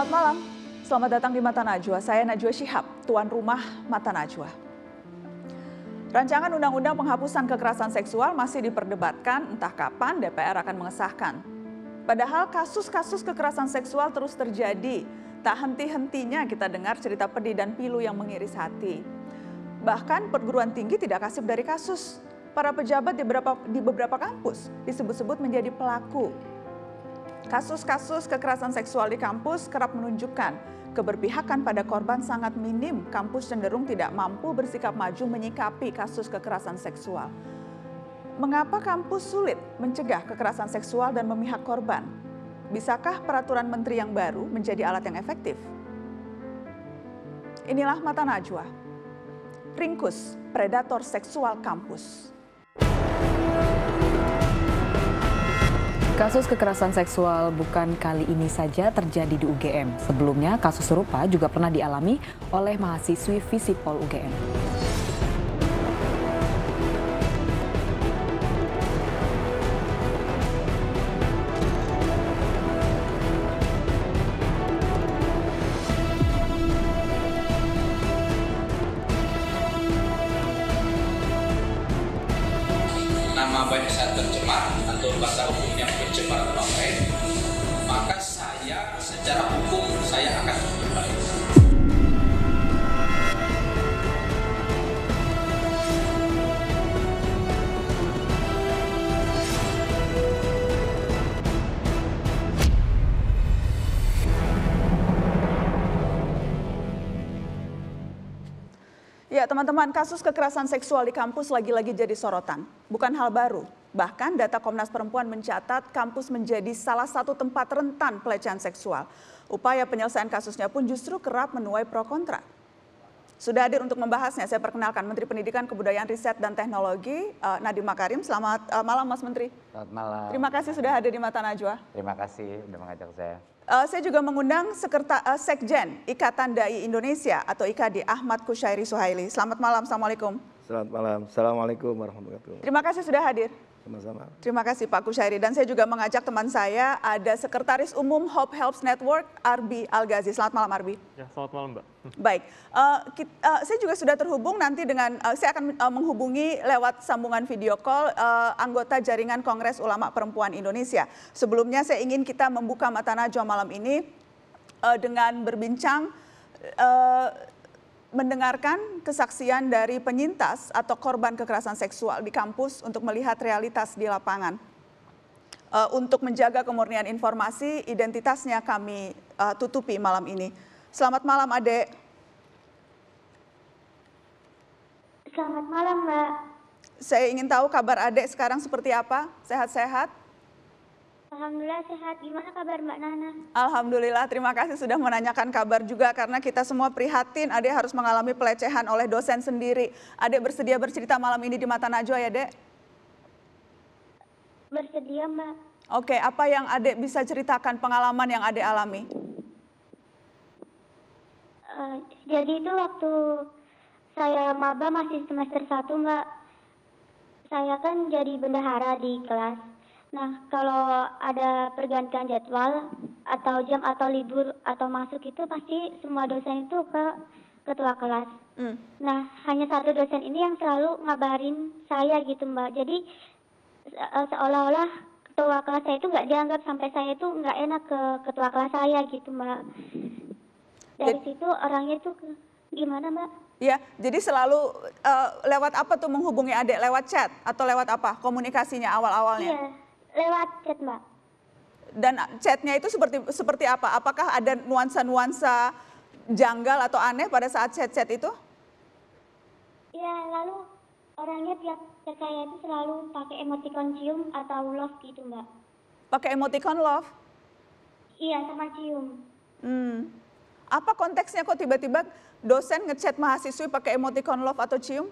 Selamat malam. Selamat datang di Mata Najwa. Saya Najwa Shihab, tuan rumah Mata Najwa. Rancangan Undang-Undang Penghapusan Kekerasan Seksual masih diperdebatkan entah kapan DPR akan mengesahkan. Padahal kasus-kasus kekerasan seksual terus terjadi. Tak henti-hentinya kita dengar cerita pedih dan pilu yang mengiris hati. Bahkan perguruan tinggi tidak kasih dari kasus. Para pejabat di beberapa, di beberapa kampus disebut-sebut menjadi pelaku Kasus-kasus kekerasan seksual di kampus kerap menunjukkan keberpihakan pada korban sangat minim. Kampus cenderung tidak mampu bersikap maju menyikapi kasus kekerasan seksual. Mengapa kampus sulit mencegah kekerasan seksual dan memihak korban? Bisakah peraturan menteri yang baru menjadi alat yang efektif? Inilah mata Najwa. Ringkus, predator seksual kampus. Kasus kekerasan seksual bukan kali ini saja terjadi di UGM. Sebelumnya, kasus serupa juga pernah dialami oleh mahasiswi Visipol UGM. teman-teman, kasus kekerasan seksual di kampus lagi-lagi jadi sorotan. Bukan hal baru. Bahkan data Komnas Perempuan mencatat kampus menjadi salah satu tempat rentan pelecehan seksual. Upaya penyelesaian kasusnya pun justru kerap menuai pro kontra. Sudah hadir untuk membahasnya, saya perkenalkan Menteri Pendidikan, Kebudayaan, Riset, dan Teknologi, eh, Nadiem Makarim. Selamat eh, malam, Mas Menteri. Selamat malam. Terima kasih sudah hadir di Mata Najwa. Terima kasih sudah mengajak saya. Uh, saya juga mengundang Sekerta, uh, Sekjen Ikatan Dai Indonesia atau IKD Ahmad Kusyairi Suhaili. Selamat malam, Assalamualaikum. Selamat malam, Assalamualaikum warahmatullahi wabarakatuh. Terima kasih sudah hadir. Sama-sama. Terima kasih Pak Kusyairi. Dan saya juga mengajak teman saya, ada Sekretaris Umum Hope Helps Network, Arbi Algazi. Selamat malam Arbi. Ya, selamat malam Mbak. Baik, uh, eh, kita, uh, eh, saya juga sudah terhubung nanti dengan, uh, saya akan uh, menghubungi lewat sambungan video call uh, anggota Jaringan Kongres Ulama Perempuan Indonesia. Sebelumnya saya ingin kita membuka mata najwa malam ini uh, dengan berbincang mendengarkan kesaksian dari penyintas atau korban kekerasan seksual di kampus untuk melihat realitas di lapangan. Uh, untuk menjaga kemurnian informasi, identitasnya kami uh, tutupi malam ini. Selamat malam, Ade. Selamat malam, Mbak. Saya ingin tahu kabar Ade sekarang seperti apa? Sehat-sehat? Alhamdulillah sehat. Gimana kabar Mbak Nana? Alhamdulillah, terima kasih sudah menanyakan kabar juga karena kita semua prihatin adik harus mengalami pelecehan oleh dosen sendiri. Adik bersedia bercerita malam ini di Mata Najwa ya, Dek? Bersedia, Mbak. Oke, apa yang adik bisa ceritakan pengalaman yang adik alami? Uh, jadi itu waktu saya maba masih semester 1, Mbak. Saya kan jadi bendahara di kelas. Nah, kalau ada pergantian jadwal atau jam atau libur atau masuk itu pasti semua dosen itu ke ketua kelas. Mm. Nah, hanya satu dosen ini yang selalu ngabarin saya gitu mbak. Jadi se eh, seolah-olah ketua kelas saya itu nggak dianggap sampai saya itu nggak enak ke ketua kelas saya gitu mbak. Dari Jadi, situ orangnya ke gimana mbak? Ya, jadi selalu uh, lewat apa tuh menghubungi adik lewat chat atau lewat apa komunikasinya awal-awalnya? Iya. Lewat chat, Mbak. Dan chatnya itu seperti seperti apa? Apakah ada nuansa-nuansa janggal atau aneh pada saat chat-chat itu? Ya, lalu orangnya tiap chat saya itu selalu pakai emoticon cium atau love gitu, Mbak. Pakai emoticon love? Iya, sama cium. Hmm. Apa konteksnya kok tiba-tiba dosen ngechat mahasiswi pakai emoticon love atau cium?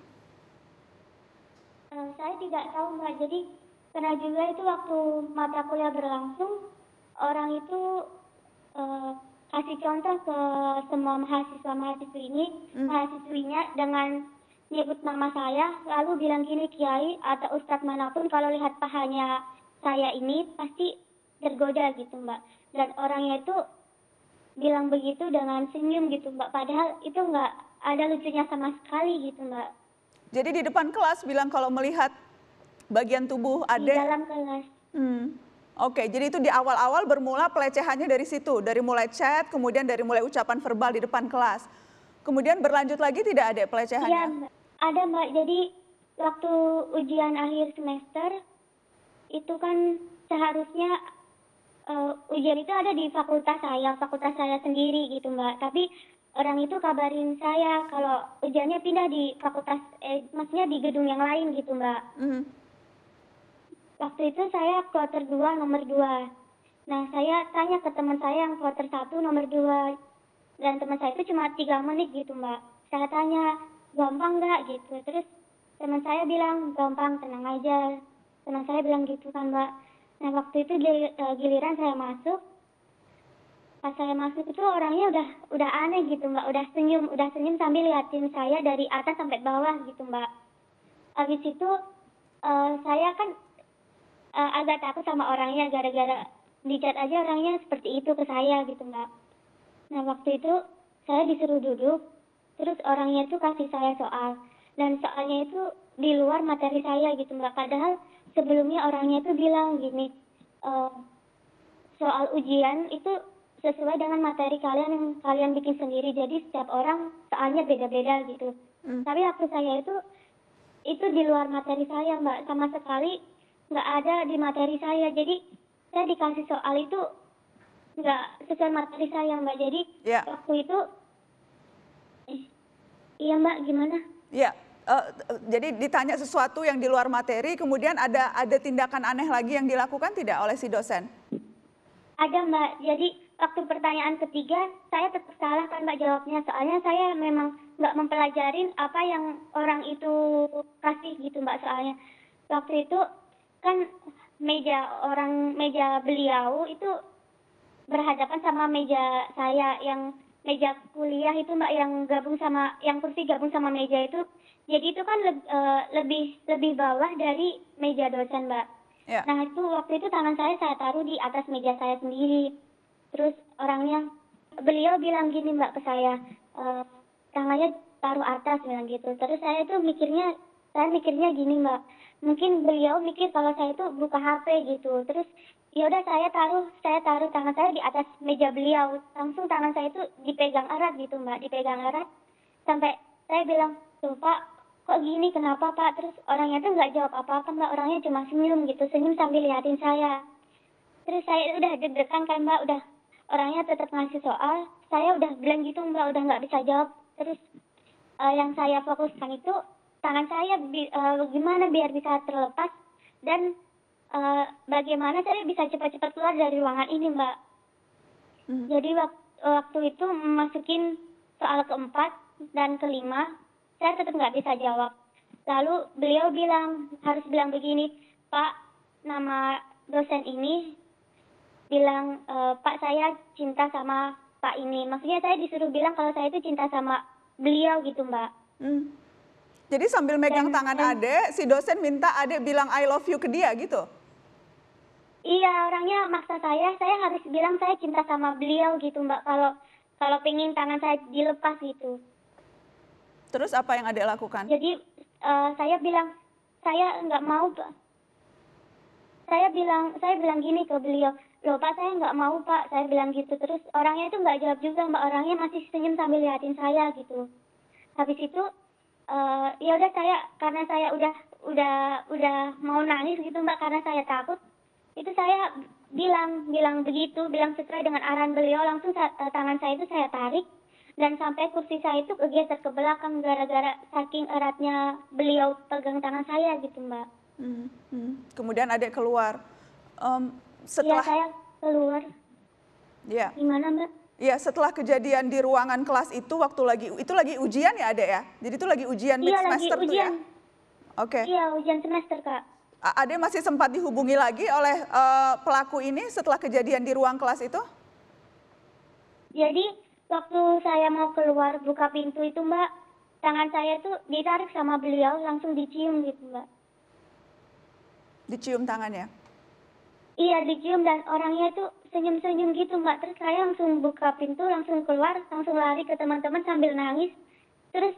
Eh, saya tidak tahu mbak jadi pernah juga itu waktu mata kuliah berlangsung orang itu uh, kasih contoh ke semua mahasiswa mahasiswi ini hmm. mahasiswinya dengan nyebut nama saya lalu bilang gini kiai atau ustadz manapun kalau lihat pahanya saya ini pasti tergoda gitu mbak dan orangnya itu bilang begitu dengan senyum gitu mbak padahal itu nggak ada lucunya sama sekali gitu mbak jadi di depan kelas bilang kalau melihat bagian tubuh ada Di dalam kelas. Hmm. Oke, jadi itu di awal-awal bermula pelecehannya dari situ, dari mulai chat, kemudian dari mulai ucapan verbal di depan kelas. Kemudian berlanjut lagi tidak ada pelecehannya? Iya, ada Mbak. Jadi waktu ujian akhir semester itu kan seharusnya uh, ujian itu ada di fakultas saya, fakultas saya sendiri gitu Mbak. Tapi orang itu kabarin saya kalau ujiannya pindah di fakultas, eh, maksudnya di gedung yang lain gitu Mbak. Mm -hmm. Waktu itu saya kloter 2 nomor 2. Nah, saya tanya ke teman saya yang kloter 1 nomor 2. Dan teman saya itu cuma 3 menit gitu, Mbak. Saya tanya, gampang nggak gitu. Terus teman saya bilang, gampang, tenang aja. Teman saya bilang gitu kan, Mbak. Nah, waktu itu e, giliran saya masuk, pas saya masuk itu orangnya udah udah aneh gitu mbak udah senyum udah senyum sambil liatin saya dari atas sampai bawah gitu mbak habis itu uh, saya kan uh, agak takut sama orangnya gara-gara dicat aja orangnya seperti itu ke saya gitu mbak nah waktu itu saya disuruh duduk terus orangnya tuh kasih saya soal dan soalnya itu di luar materi saya gitu mbak padahal sebelumnya orangnya itu bilang gini uh, soal ujian itu sesuai dengan materi kalian yang kalian bikin sendiri jadi setiap orang soalnya beda-beda gitu Hmm. tapi waktu saya itu itu di luar materi saya mbak sama sekali nggak ada di materi saya jadi saya dikasih soal itu nggak sesuai materi saya mbak jadi yeah. waktu itu eh, iya mbak gimana ya uh, jadi ditanya sesuatu yang di luar materi kemudian ada ada tindakan aneh lagi yang dilakukan tidak oleh si dosen ada mbak jadi waktu pertanyaan ketiga saya tetap salah kan mbak jawabnya soalnya saya memang nggak mempelajarin apa yang orang itu kasih gitu mbak soalnya waktu itu kan meja orang meja beliau itu berhadapan sama meja saya yang meja kuliah itu mbak yang gabung sama yang kursi gabung sama meja itu jadi itu kan le, e, eh, lebih lebih bawah dari meja dosen mbak yeah. nah itu waktu itu tangan saya saya taruh di atas meja saya sendiri terus orangnya beliau bilang gini mbak ke saya e, tangannya taruh atas bilang gitu terus saya tuh mikirnya saya mikirnya gini mbak mungkin beliau mikir kalau saya itu buka HP gitu terus ya udah saya taruh saya taruh tangan saya di atas meja beliau langsung tangan saya itu dipegang erat gitu mbak dipegang erat sampai saya bilang tuh pak kok gini kenapa pak terus orangnya tuh nggak jawab apa apa mbak orangnya cuma senyum gitu senyum sambil liatin saya terus saya udah deg-degan kan mbak udah orangnya tetap ngasih soal saya udah bilang gitu mbak udah nggak bisa jawab terus uh, yang saya fokuskan itu tangan saya bi uh, gimana biar bisa terlepas dan uh, bagaimana saya bisa cepat-cepat keluar dari ruangan ini mbak hmm. jadi waktu, waktu itu masukin soal keempat dan kelima saya tetap nggak bisa jawab lalu beliau bilang harus bilang begini pak nama dosen ini bilang e, pak saya cinta sama pak ini maksudnya saya disuruh bilang kalau saya itu cinta sama beliau gitu mbak hmm. Jadi sambil megang tangan ade, adek, si dosen minta adek bilang I love you ke dia gitu? Iya, orangnya maksa saya, saya harus bilang saya cinta sama beliau gitu mbak. Kalau kalau pengen tangan saya dilepas gitu. Terus apa yang adek lakukan? Jadi uh, saya bilang saya nggak mau pak. Saya bilang saya bilang gini ke beliau, loh pak saya nggak mau pak. Saya bilang gitu terus orangnya itu nggak jawab juga mbak. Orangnya masih senyum sambil liatin saya gitu. Habis itu uh, ya udah saya karena saya udah udah udah mau nangis gitu mbak karena saya takut itu saya bilang bilang begitu bilang sesuai dengan arahan beliau langsung sa eh, tangan saya itu saya tarik dan sampai kursi saya itu kegeser ke belakang gara-gara saking eratnya beliau pegang tangan saya gitu mbak. Hmm, hmm. Kemudian adik keluar. Um, setelah ya, saya keluar. Ya. Gimana mbak? Iya, setelah kejadian di ruangan kelas itu waktu lagi itu lagi ujian ya, Ade ya? Jadi itu lagi ujian iya, semester lagi tuh ya. Oke. Okay. Iya, ujian semester, Kak. Ade masih sempat dihubungi lagi oleh uh, pelaku ini setelah kejadian di ruang kelas itu? Jadi, waktu saya mau keluar buka pintu itu, Mbak, tangan saya tuh ditarik sama beliau langsung dicium gitu, Mbak. Dicium tangannya? Iya, dicium dan orangnya tuh senyum-senyum gitu mbak terus saya langsung buka pintu langsung keluar langsung lari ke teman-teman sambil nangis terus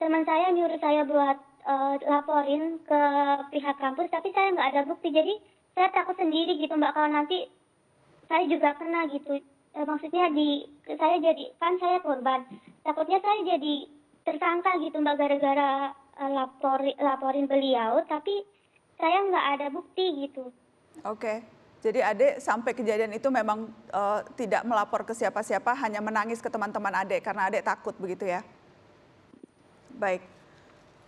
teman saya nyuruh saya buat uh, laporin ke pihak kampus tapi saya nggak ada bukti jadi saya takut sendiri gitu mbak kalau nanti saya juga kena gitu e, maksudnya di saya jadi kan saya korban takutnya saya jadi tersangka gitu mbak gara-gara eh, lapor laporin beliau tapi saya nggak ada bukti gitu oke jadi adik sampai kejadian itu memang uh, tidak melapor ke siapa-siapa, hanya menangis ke teman-teman adik karena adik takut begitu ya. Baik,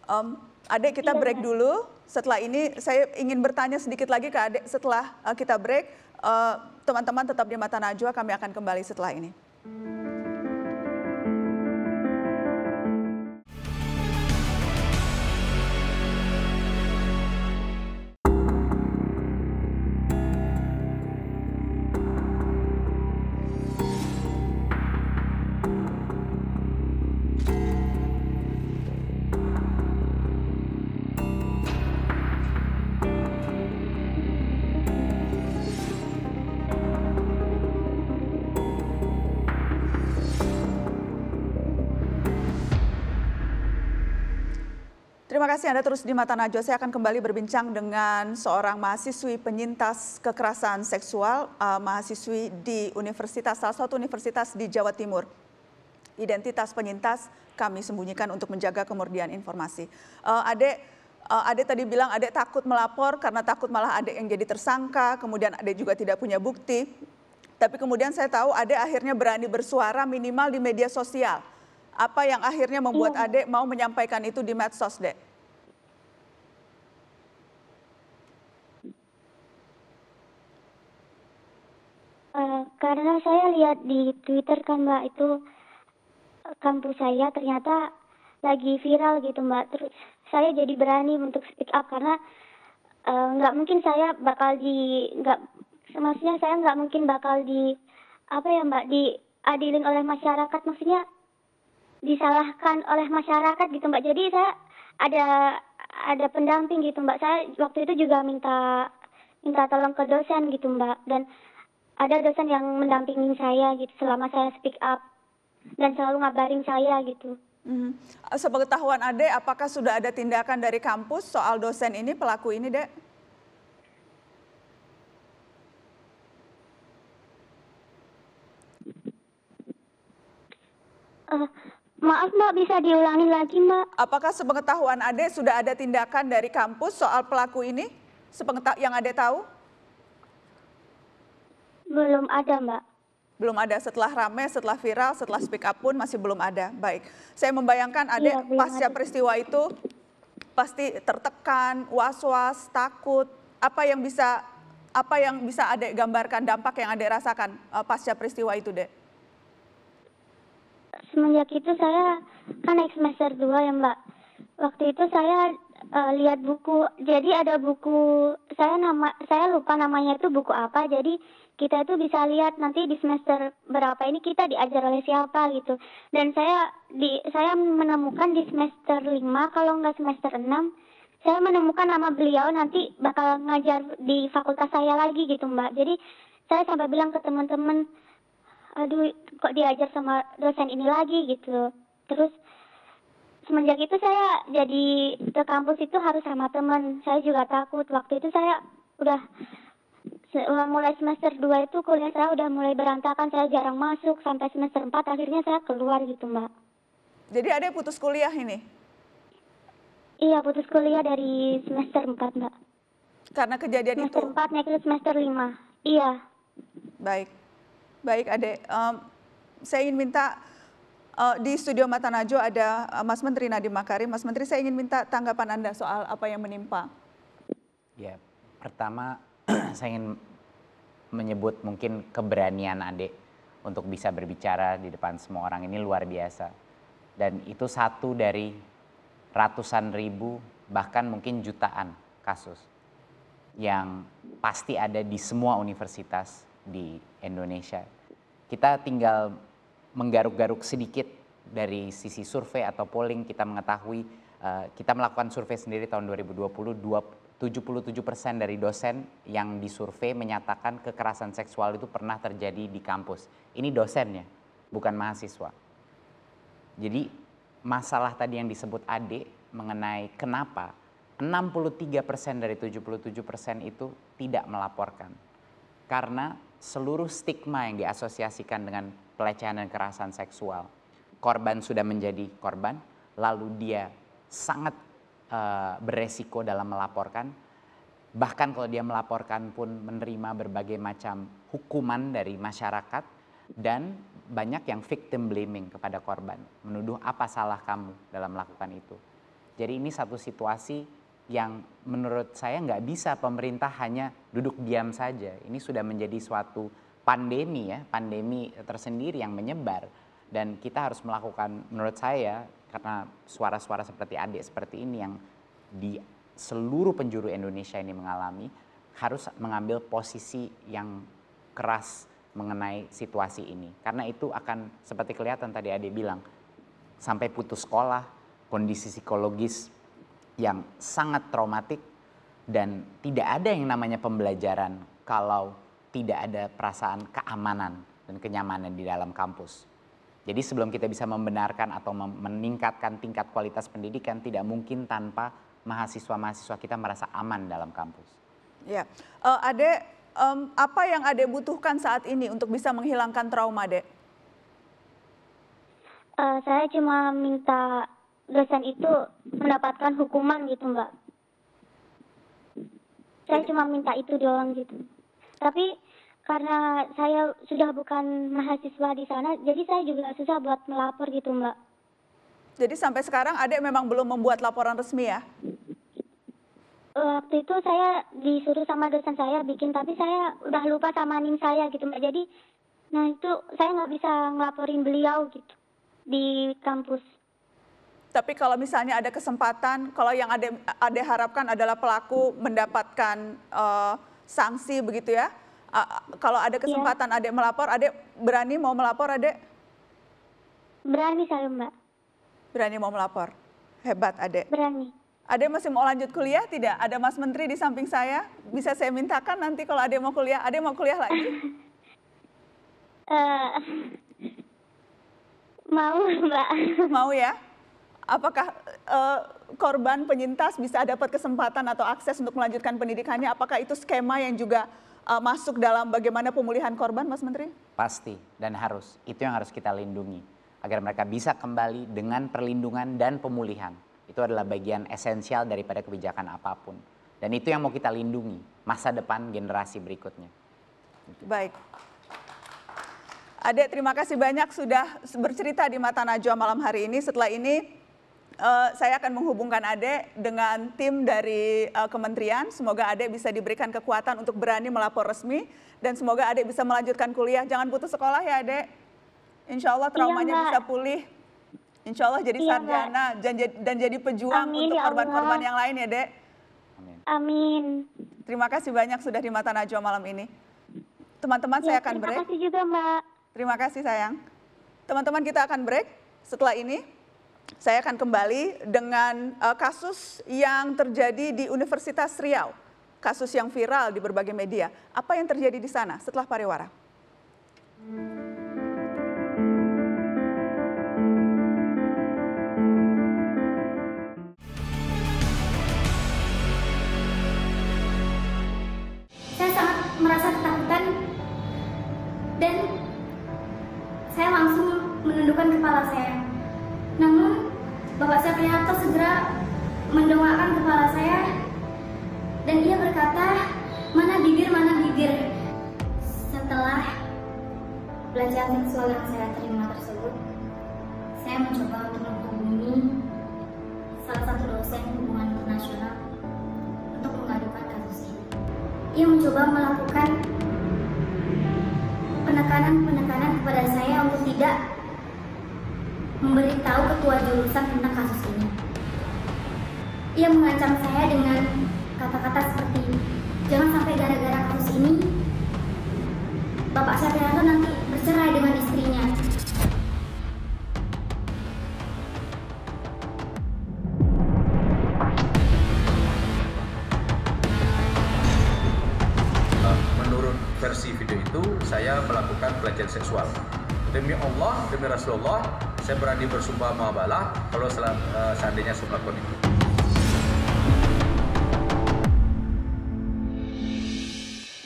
um, adik kita iya, break dulu. Setelah ini saya ingin bertanya sedikit lagi ke adik setelah uh, kita break. Eh, teman-teman uh, teman -teman tetap di Mata Najwa, kami akan kembali setelah ini. kasih Anda terus di Mata Najwa. Saya akan kembali berbincang dengan seorang mahasiswi penyintas kekerasan seksual, uh, mahasiswi di universitas, salah satu universitas di Jawa Timur. Identitas penyintas kami sembunyikan untuk menjaga kemurnian informasi. Uh, eh, Ade, uh, eh, Ade tadi bilang Ade takut melapor karena takut malah Ade yang jadi tersangka, kemudian Ade juga tidak punya bukti. Tapi kemudian saya tahu Ade akhirnya berani bersuara minimal di media sosial apa yang akhirnya membuat iya. Ade mau menyampaikan itu di medsos, Dek? Eh, karena saya lihat di Twitter kan Mbak itu eh, kampus saya ternyata lagi viral gitu Mbak. Terus saya jadi berani untuk speak up karena eh, nggak uh, mungkin saya bakal di nggak maksudnya saya nggak mungkin bakal di apa ya Mbak diadilin oleh masyarakat maksudnya disalahkan oleh masyarakat gitu Mbak. Jadi saya ada ada pendamping gitu Mbak. Saya waktu itu juga minta minta tolong ke dosen gitu Mbak dan ada dosen yang mendampingi saya gitu selama saya speak up dan selalu ngabarin saya gitu. Mm -hmm. Sepengetahuan Ade, apakah sudah ada tindakan dari kampus soal dosen ini, pelaku ini, Dek? Uh, maaf Mbak, bisa diulangi lagi Mbak. Apakah sepengetahuan Ade sudah ada tindakan dari kampus soal pelaku ini? Sepengetah yang Ade tahu? Belum ada, Mbak. Belum ada setelah rame, setelah viral, setelah speak up pun masih belum ada. Baik. Saya membayangkan ada iya, pasca ada. peristiwa itu pasti tertekan, was-was, takut. Apa yang bisa apa yang bisa Ade gambarkan dampak yang Ade rasakan uh, pasca peristiwa itu, Dek? Semenjak itu saya kan naik semester 2 ya, Mbak. Waktu itu saya uh, lihat buku. Jadi ada buku saya nama saya lupa namanya itu buku apa. Jadi kita itu bisa lihat nanti di semester berapa ini kita diajar oleh siapa gitu. Dan saya di saya menemukan di semester 5 kalau nggak semester 6 saya menemukan nama beliau nanti bakal ngajar di fakultas saya lagi gitu mbak jadi saya sampai bilang ke teman-teman aduh kok diajar sama dosen ini lagi gitu terus semenjak itu saya jadi ke kampus itu harus sama teman saya juga takut waktu itu saya udah mulai semester 2 itu kuliah saya udah mulai berantakan, saya jarang masuk sampai semester 4 akhirnya saya keluar gitu Mbak. Jadi ada putus kuliah ini? Iya putus kuliah dari semester 4 Mbak. Karena kejadian semester itu? Semester 4 naik ke semester 5, iya. Baik, baik Ade. Um, saya ingin minta uh, di studio Mata Najwa ada e, Mas Menteri Nadiem Makarim. Mas Menteri saya ingin minta tanggapan Anda soal apa yang menimpa. Ya, pertama saya ingin menyebut mungkin keberanian adik untuk bisa berbicara di depan semua orang ini luar biasa. Dan itu satu dari ratusan ribu bahkan mungkin jutaan kasus yang pasti ada di semua universitas di Indonesia. Kita tinggal menggaruk-garuk sedikit dari sisi survei atau polling kita mengetahui eh, kita melakukan survei sendiri tahun 2020 77% dari dosen yang disurvei menyatakan kekerasan seksual itu pernah terjadi di kampus. Ini dosennya, bukan mahasiswa. Jadi masalah tadi yang disebut Ade mengenai kenapa 63% dari 77% itu tidak melaporkan. Karena seluruh stigma yang diasosiasikan dengan pelecehan dan kekerasan seksual. Korban sudah menjadi korban, lalu dia sangat Eh, beresiko dalam melaporkan. Bahkan kalau dia melaporkan pun menerima berbagai macam hukuman dari masyarakat dan banyak yang victim blaming kepada korban, menuduh apa salah kamu dalam melakukan itu. Jadi ini satu situasi yang menurut saya nggak bisa pemerintah hanya duduk diam saja. Ini sudah menjadi suatu pandemi ya, pandemi tersendiri yang menyebar dan kita harus melakukan menurut saya karena suara-suara seperti adik seperti ini yang di seluruh penjuru Indonesia ini mengalami harus mengambil posisi yang keras mengenai situasi ini karena itu akan seperti kelihatan tadi adik bilang sampai putus sekolah kondisi psikologis yang sangat traumatik dan tidak ada yang namanya pembelajaran kalau tidak ada perasaan keamanan dan kenyamanan di dalam kampus. Jadi sebelum kita bisa membenarkan atau meningkatkan tingkat kualitas pendidikan tidak mungkin tanpa mahasiswa-mahasiswa kita merasa aman dalam kampus. Ya, uh, Ade, um, apa yang Ade butuhkan saat ini untuk bisa menghilangkan trauma, Ade? Uh, saya cuma minta dosen itu mendapatkan hukuman gitu, Mbak. Saya cuma minta itu doang gitu. Tapi karena saya sudah bukan mahasiswa di sana, jadi saya juga susah buat melapor gitu, Mbak. Jadi sampai sekarang adik memang belum membuat laporan resmi ya? Eh, waktu itu saya disuruh sama dosen saya bikin, tapi saya udah lupa sama nim saya gitu, Mbak. Jadi, nah itu saya nggak bisa ngelaporin beliau gitu di kampus. Tapi kalau misalnya ada kesempatan, kalau yang ada ada harapkan adalah pelaku mendapatkan uh, sanksi begitu ya? kalau ada iya. kesempatan yeah. adik melapor, adik berani mau melapor adik? Berani saya mbak. Berani mau melapor? Hebat adik. Berani. Adik masih mau lanjut kuliah tidak? Ada mas menteri di samping saya, bisa saya mintakan nanti kalau adik mau kuliah, adik mau kuliah lagi? uh, mau mbak. Mau ya? Apakah uh, korban penyintas bisa dapat kesempatan atau akses untuk melanjutkan pendidikannya? Apakah itu skema yang juga uh, masuk dalam bagaimana pemulihan korban, Mas Menteri? Pasti dan harus. Itu yang harus kita lindungi agar mereka bisa kembali dengan perlindungan dan pemulihan. Itu adalah bagian esensial daripada kebijakan apapun. Dan itu yang mau kita lindungi masa depan generasi berikutnya. Baik. Ade, terima kasih banyak sudah bercerita di Mata Najwa malam hari ini. Setelah ini uh, saya akan menghubungkan Ade dengan tim dari uh, kementerian. Semoga Ade bisa diberikan kekuatan untuk berani melapor resmi dan semoga Ade bisa melanjutkan kuliah. Jangan putus sekolah ya Ade. Insya Allah iya, traumanya iya, bisa pulih. Insya Allah jadi iya, sarjana dan, dan jadi pejuang Amin, untuk ya korban-korban yang lain ya Adek. Amin. Terima kasih banyak sudah di Mata Najwa malam ini. Teman-teman ya, saya akan terima break. Terima kasih juga Mbak. Terima kasih sayang. Teman-teman kita akan break setelah ini saya akan kembali dengan uh, kasus yang terjadi di Universitas Riau, kasus yang viral di berbagai media. Apa yang terjadi di sana setelah pariwara? Saya sangat merasa ketakutan dan saya langsung menundukkan kepala saya. Namun Bapak saya Saprianto segera mendoakan kepala saya dan ia berkata, mana bibir, mana bibir. Setelah pelajaran seksual yang saya terima tersebut, saya mencoba untuk menghubungi salah satu dosen hubungan internasional untuk mengadukan kasus ini. Ia mencoba melakukan penekanan-penekanan kepada saya untuk tidak memberitahu ketua jurusan tentang kasus ini. Ia mengancam saya dengan kata-kata seperti Jangan sampai gara-gara kasus ini, Bapak saya itu nanti bercerai dengan istrinya. Eh, menurut versi video itu, saya melakukan pelecehan seksual. Demi Allah, demi Rasulullah, saya berani bersumpah muabalah kalau uh, seandainya saya melakukan itu.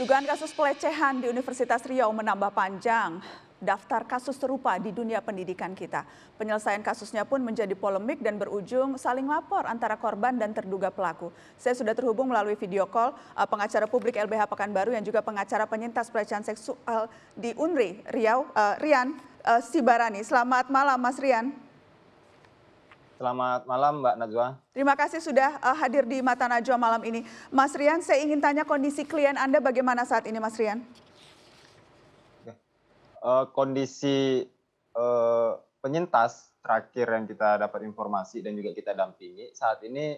Dugaan kasus pelecehan di Universitas Riau menambah panjang daftar kasus serupa di dunia pendidikan kita. Penyelesaian kasusnya pun menjadi polemik dan berujung saling lapor antara korban dan terduga pelaku. Saya sudah terhubung melalui video call eh, pengacara publik LBH Pekanbaru yang juga pengacara penyintas pelecehan seksual di UNRI, Riau, uh, Rian uh, eh, Sibarani. Selamat malam Mas Rian. Selamat malam Mbak Najwa. Terima kasih sudah eh, hadir di Mata Najwa malam ini. Mas Rian, saya ingin tanya kondisi klien Anda bagaimana saat ini Mas Rian? Eh, kondisi penyintas terakhir yang kita dapat informasi dan juga kita dampingi saat ini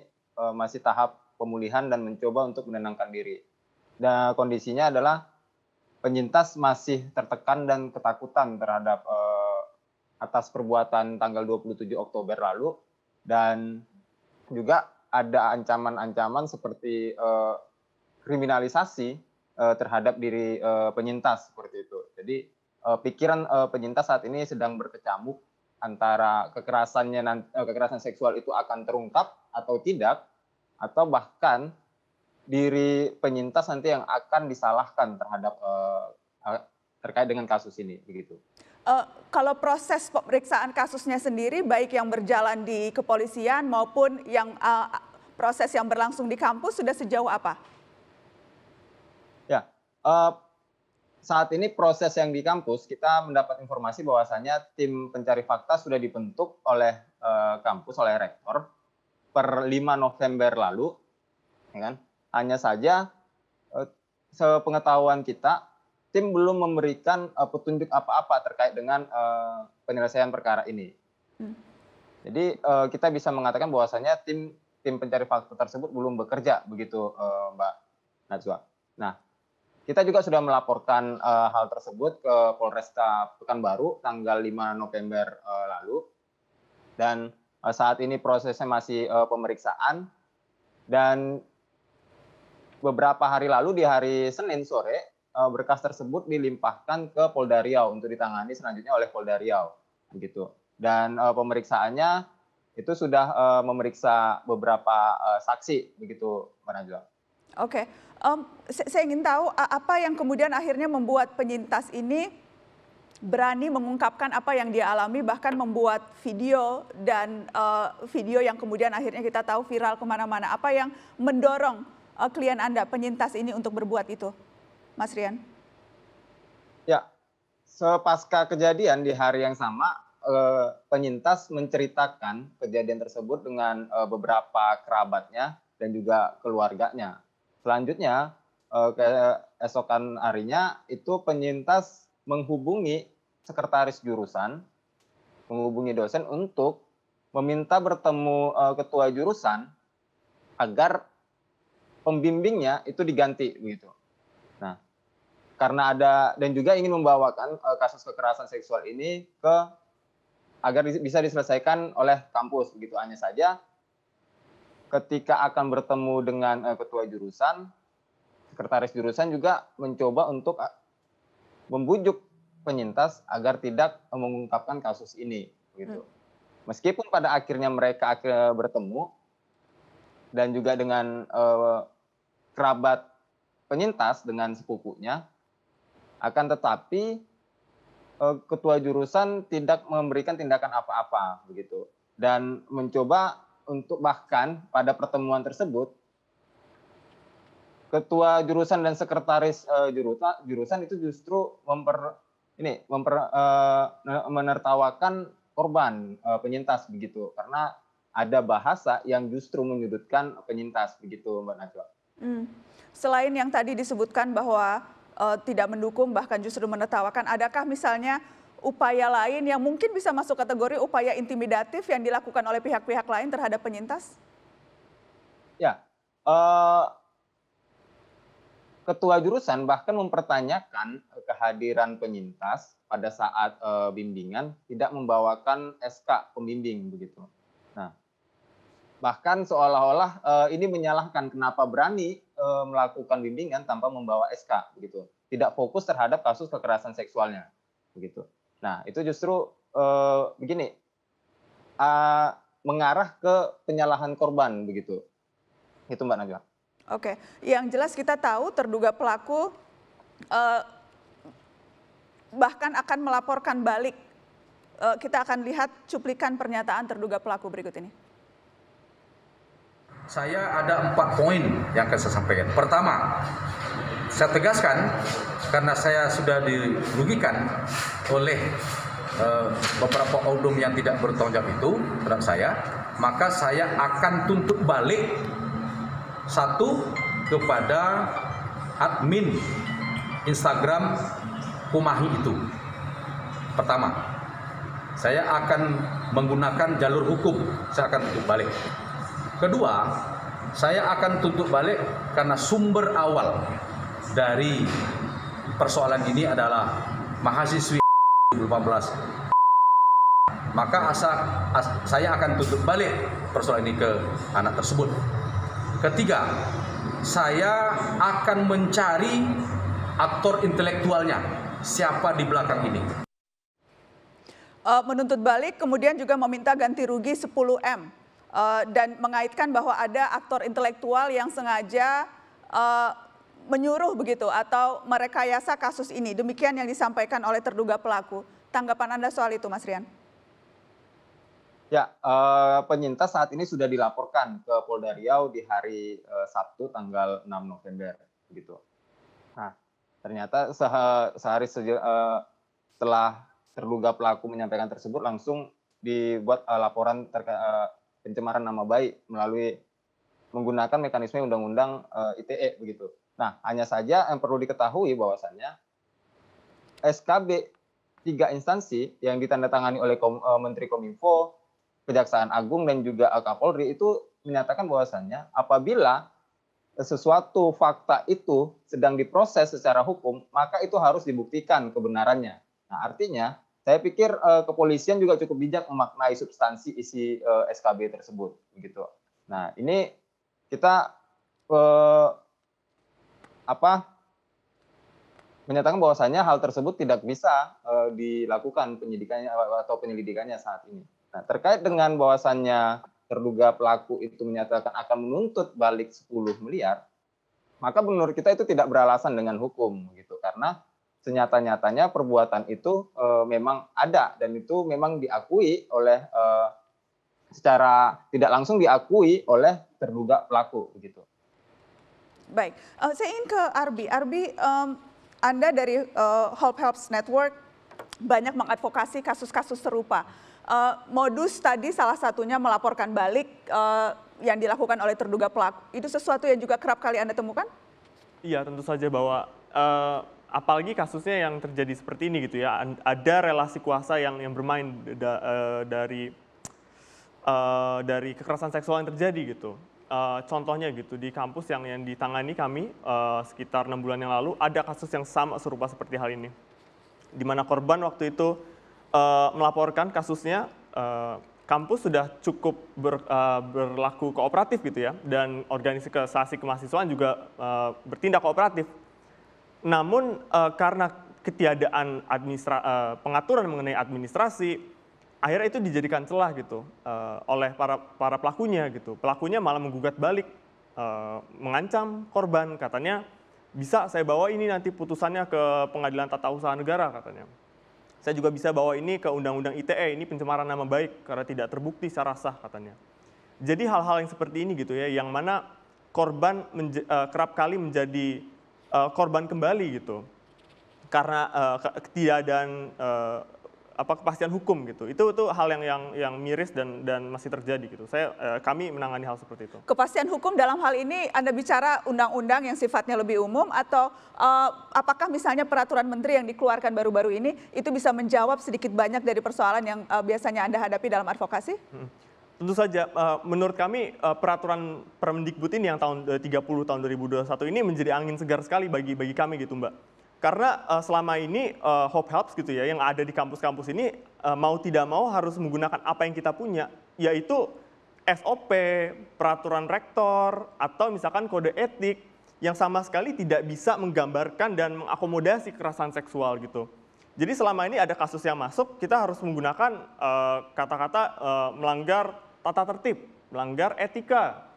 masih tahap pemulihan dan mencoba untuk menenangkan diri. Dan kondisinya adalah penyintas masih tertekan dan ketakutan terhadap eh, atas perbuatan tanggal 27 Oktober lalu dan juga ada ancaman-ancaman seperti eh, kriminalisasi eh, terhadap diri eh, penyintas seperti itu. Jadi eh, pikiran eh, penyintas saat ini sedang berkecamuk antara kekerasannya eh, kekerasan seksual itu akan terungkap atau tidak atau bahkan diri penyintas nanti yang akan disalahkan terhadap uh, terkait dengan kasus ini begitu. Uh, kalau proses pemeriksaan kasusnya sendiri baik yang berjalan di kepolisian maupun yang uh, proses yang berlangsung di kampus sudah sejauh apa? Ya, uh, saat ini proses yang di kampus kita mendapat informasi bahwasanya tim pencari fakta sudah dibentuk oleh uh, kampus oleh rektor per 5 November lalu, ya kan? Hanya saja eh, sepengetahuan kita tim belum memberikan eh, petunjuk apa-apa terkait dengan eh, penyelesaian perkara ini. Hmm. Jadi kita bisa mengatakan bahwasanya tim tim pencari fakta tersebut belum bekerja begitu Mbak Najwa. Nah, kita juga sudah melaporkan uh, hal tersebut ke Polresta Pekanbaru tanggal 5 November uh, lalu. Dan uh, saat ini prosesnya masih uh, pemeriksaan dan beberapa hari lalu di hari Senin sore eh, berkas tersebut dilimpahkan ke Polda Riau untuk ditangani selanjutnya oleh Polda Riau begitu. Dan uh, pemeriksaannya itu sudah uh, memeriksa beberapa uh, saksi begitu, Mbak Najwa. Oke, okay. um, saya, ingin tahu apa yang kemudian akhirnya membuat penyintas ini berani mengungkapkan apa yang dia alami, bahkan membuat video dan uh, video yang kemudian akhirnya kita tahu viral kemana-mana. Apa yang mendorong uh, klien Anda, penyintas ini untuk berbuat itu, Mas Rian? Ya, sepasca kejadian di hari yang sama, uh, penyintas menceritakan kejadian tersebut dengan uh, beberapa kerabatnya dan juga keluarganya. Selanjutnya, uh, keesokan harinya itu penyintas menghubungi sekretaris jurusan, menghubungi dosen untuk meminta bertemu uh, ketua jurusan agar pembimbingnya itu diganti begitu. Nah, karena ada dan juga ingin membawakan uh, kasus kekerasan seksual ini ke agar bisa diselesaikan oleh kampus begitu hanya saja ketika akan bertemu dengan uh, ketua jurusan sekretaris jurusan juga mencoba untuk ah, membujuk penyintas agar tidak eh, mengungkapkan kasus ini gitu. Meskipun pada akhirnya mereka akhirnya bertemu dan juga dengan uh, kerabat penyintas dengan sepupunya. Akan tetapi uh, ketua jurusan tidak memberikan tindakan apa-apa begitu dan mencoba untuk bahkan pada pertemuan tersebut ketua jurusan dan sekretaris uh, juruta, jurusan itu justru memper ini memper uh, menertawakan korban uh, penyintas begitu karena ada bahasa yang justru menyudutkan penyintas begitu Mbak Najwa. Hmm. Selain yang tadi disebutkan bahwa uh, tidak mendukung bahkan justru menertawakan, adakah misalnya upaya lain yang mungkin bisa masuk kategori upaya intimidatif yang dilakukan oleh pihak-pihak lain terhadap penyintas? Ya, uh, ketua jurusan bahkan mempertanyakan kehadiran penyintas pada saat uh, bimbingan tidak membawakan SK pembimbing begitu. Nah, bahkan seolah-olah uh, ini menyalahkan kenapa berani uh, melakukan bimbingan tanpa membawa SK begitu tidak fokus terhadap kasus kekerasan seksualnya begitu nah itu justru uh, begini uh, mengarah ke penyalahan korban begitu itu mbak Najwa oke yang jelas kita tahu terduga pelaku uh, bahkan akan melaporkan balik uh, kita akan lihat cuplikan pernyataan terduga pelaku berikut ini saya ada empat poin yang akan saya sampaikan. Pertama, saya tegaskan karena saya sudah dirugikan oleh e, beberapa odum yang tidak bertanggung jawab itu terhadap saya, maka saya akan tuntut balik satu kepada admin Instagram Kumahi itu. Pertama, saya akan menggunakan jalur hukum, saya akan tuntut balik. Kedua, saya akan tutup balik karena sumber awal dari persoalan ini adalah mahasiswi 2018. Maka asa, as, saya akan tutup balik persoalan ini ke anak tersebut. Ketiga, saya akan mencari aktor intelektualnya. Siapa di belakang ini? Eh, menuntut balik, kemudian juga meminta ganti rugi 10M Eh, dan mengaitkan bahwa ada aktor intelektual yang sengaja eh, menyuruh begitu atau merekayasa kasus ini. Demikian yang disampaikan oleh terduga pelaku. Tanggapan Anda soal itu, Mas Rian? Ya, eh, penyintas saat ini sudah dilaporkan ke Polda Riau di hari Sabtu tanggal 6 November, begitu. Nah, ternyata se sehari se setelah terduga pelaku menyampaikan tersebut langsung dibuat laporan terkait pencemaran nama baik melalui menggunakan mekanisme undang-undang uh, eh, ITE begitu. Nah, hanya saja yang perlu diketahui bahwasannya SKB tiga instansi yang ditandatangani oleh Kom, uh, Menteri Kominfo, Kejaksaan Agung dan juga Kapolri itu menyatakan bahwasannya apabila sesuatu fakta itu sedang diproses secara hukum, maka itu harus dibuktikan kebenarannya. Nah, artinya saya pikir uh, kepolisian juga cukup bijak memaknai substansi isi uh, eh, SKB tersebut, begitu. Nah, ini kita uh, apa menyatakan bahwasannya hal tersebut tidak bisa uh, dilakukan penyidikannya atau penyelidikannya saat ini. Nah, terkait dengan bahwasannya terduga pelaku itu menyatakan akan menuntut balik 10 miliar, maka menurut kita itu tidak beralasan dengan hukum gitu karena senyata-nyatanya perbuatan itu e, memang ada dan itu memang diakui oleh e, secara tidak langsung diakui oleh terduga pelaku begitu. Baik, uh, saya ingin ke Arbi. Arbi, um, Anda dari uh, Help Helps Network banyak mengadvokasi kasus-kasus serupa. Uh, modus tadi salah satunya melaporkan balik uh, yang dilakukan oleh terduga pelaku. Itu sesuatu yang juga kerap kali Anda temukan? Iya, tentu saja bahwa uh, apalagi kasusnya yang terjadi seperti ini gitu ya ada relasi kuasa yang yang bermain da, uh, dari uh, dari kekerasan seksual yang terjadi gitu uh, contohnya gitu di kampus yang yang ditangani kami uh, sekitar enam bulan yang lalu ada kasus yang sama serupa seperti hal ini di mana korban waktu itu uh, melaporkan kasusnya uh, kampus sudah cukup ber, uh, berlaku kooperatif gitu ya dan organisasi kemahasiswaan juga uh, bertindak kooperatif namun uh, karena ketiadaan administra, uh, pengaturan mengenai administrasi, akhirnya itu dijadikan celah gitu uh, oleh para para pelakunya gitu. Pelakunya malah menggugat balik, uh, mengancam korban, katanya bisa saya bawa ini nanti putusannya ke Pengadilan Tata Usaha Negara katanya. Saya juga bisa bawa ini ke Undang-Undang ITE, ini pencemaran nama baik karena tidak terbukti secara sah katanya. Jadi hal-hal yang seperti ini gitu ya, yang mana korban uh, kerap kali menjadi uh, korban kembali gitu karena uh, eh, ketiadaan uh, eh, apa kepastian hukum gitu. Itu itu hal yang yang yang miris dan dan masih terjadi gitu. Saya uh, kami menangani hal seperti itu. Kepastian hukum dalam hal ini Anda bicara undang-undang yang sifatnya lebih umum atau uh, apakah misalnya peraturan menteri yang dikeluarkan baru-baru ini itu bisa menjawab sedikit banyak dari persoalan yang uh, biasanya Anda hadapi dalam advokasi? Hmm tentu saja eh, menurut kami eh, peraturan Permendikbud ini yang tahun 30 eh, tahun 2021 ini menjadi angin segar sekali bagi bagi kami gitu Mbak. Karena selama ini Hope Helps gitu ya yang ada di kampus-kampus ini mau tidak mau harus menggunakan apa yang kita punya yaitu SOP, peraturan rektor atau misalkan kode etik yang sama sekali tidak bisa menggambarkan dan mengakomodasi kekerasan seksual gitu. Jadi selama ini ada kasus yang masuk, kita harus menggunakan kata-kata uh, uh, melanggar tata tertib, melanggar etika.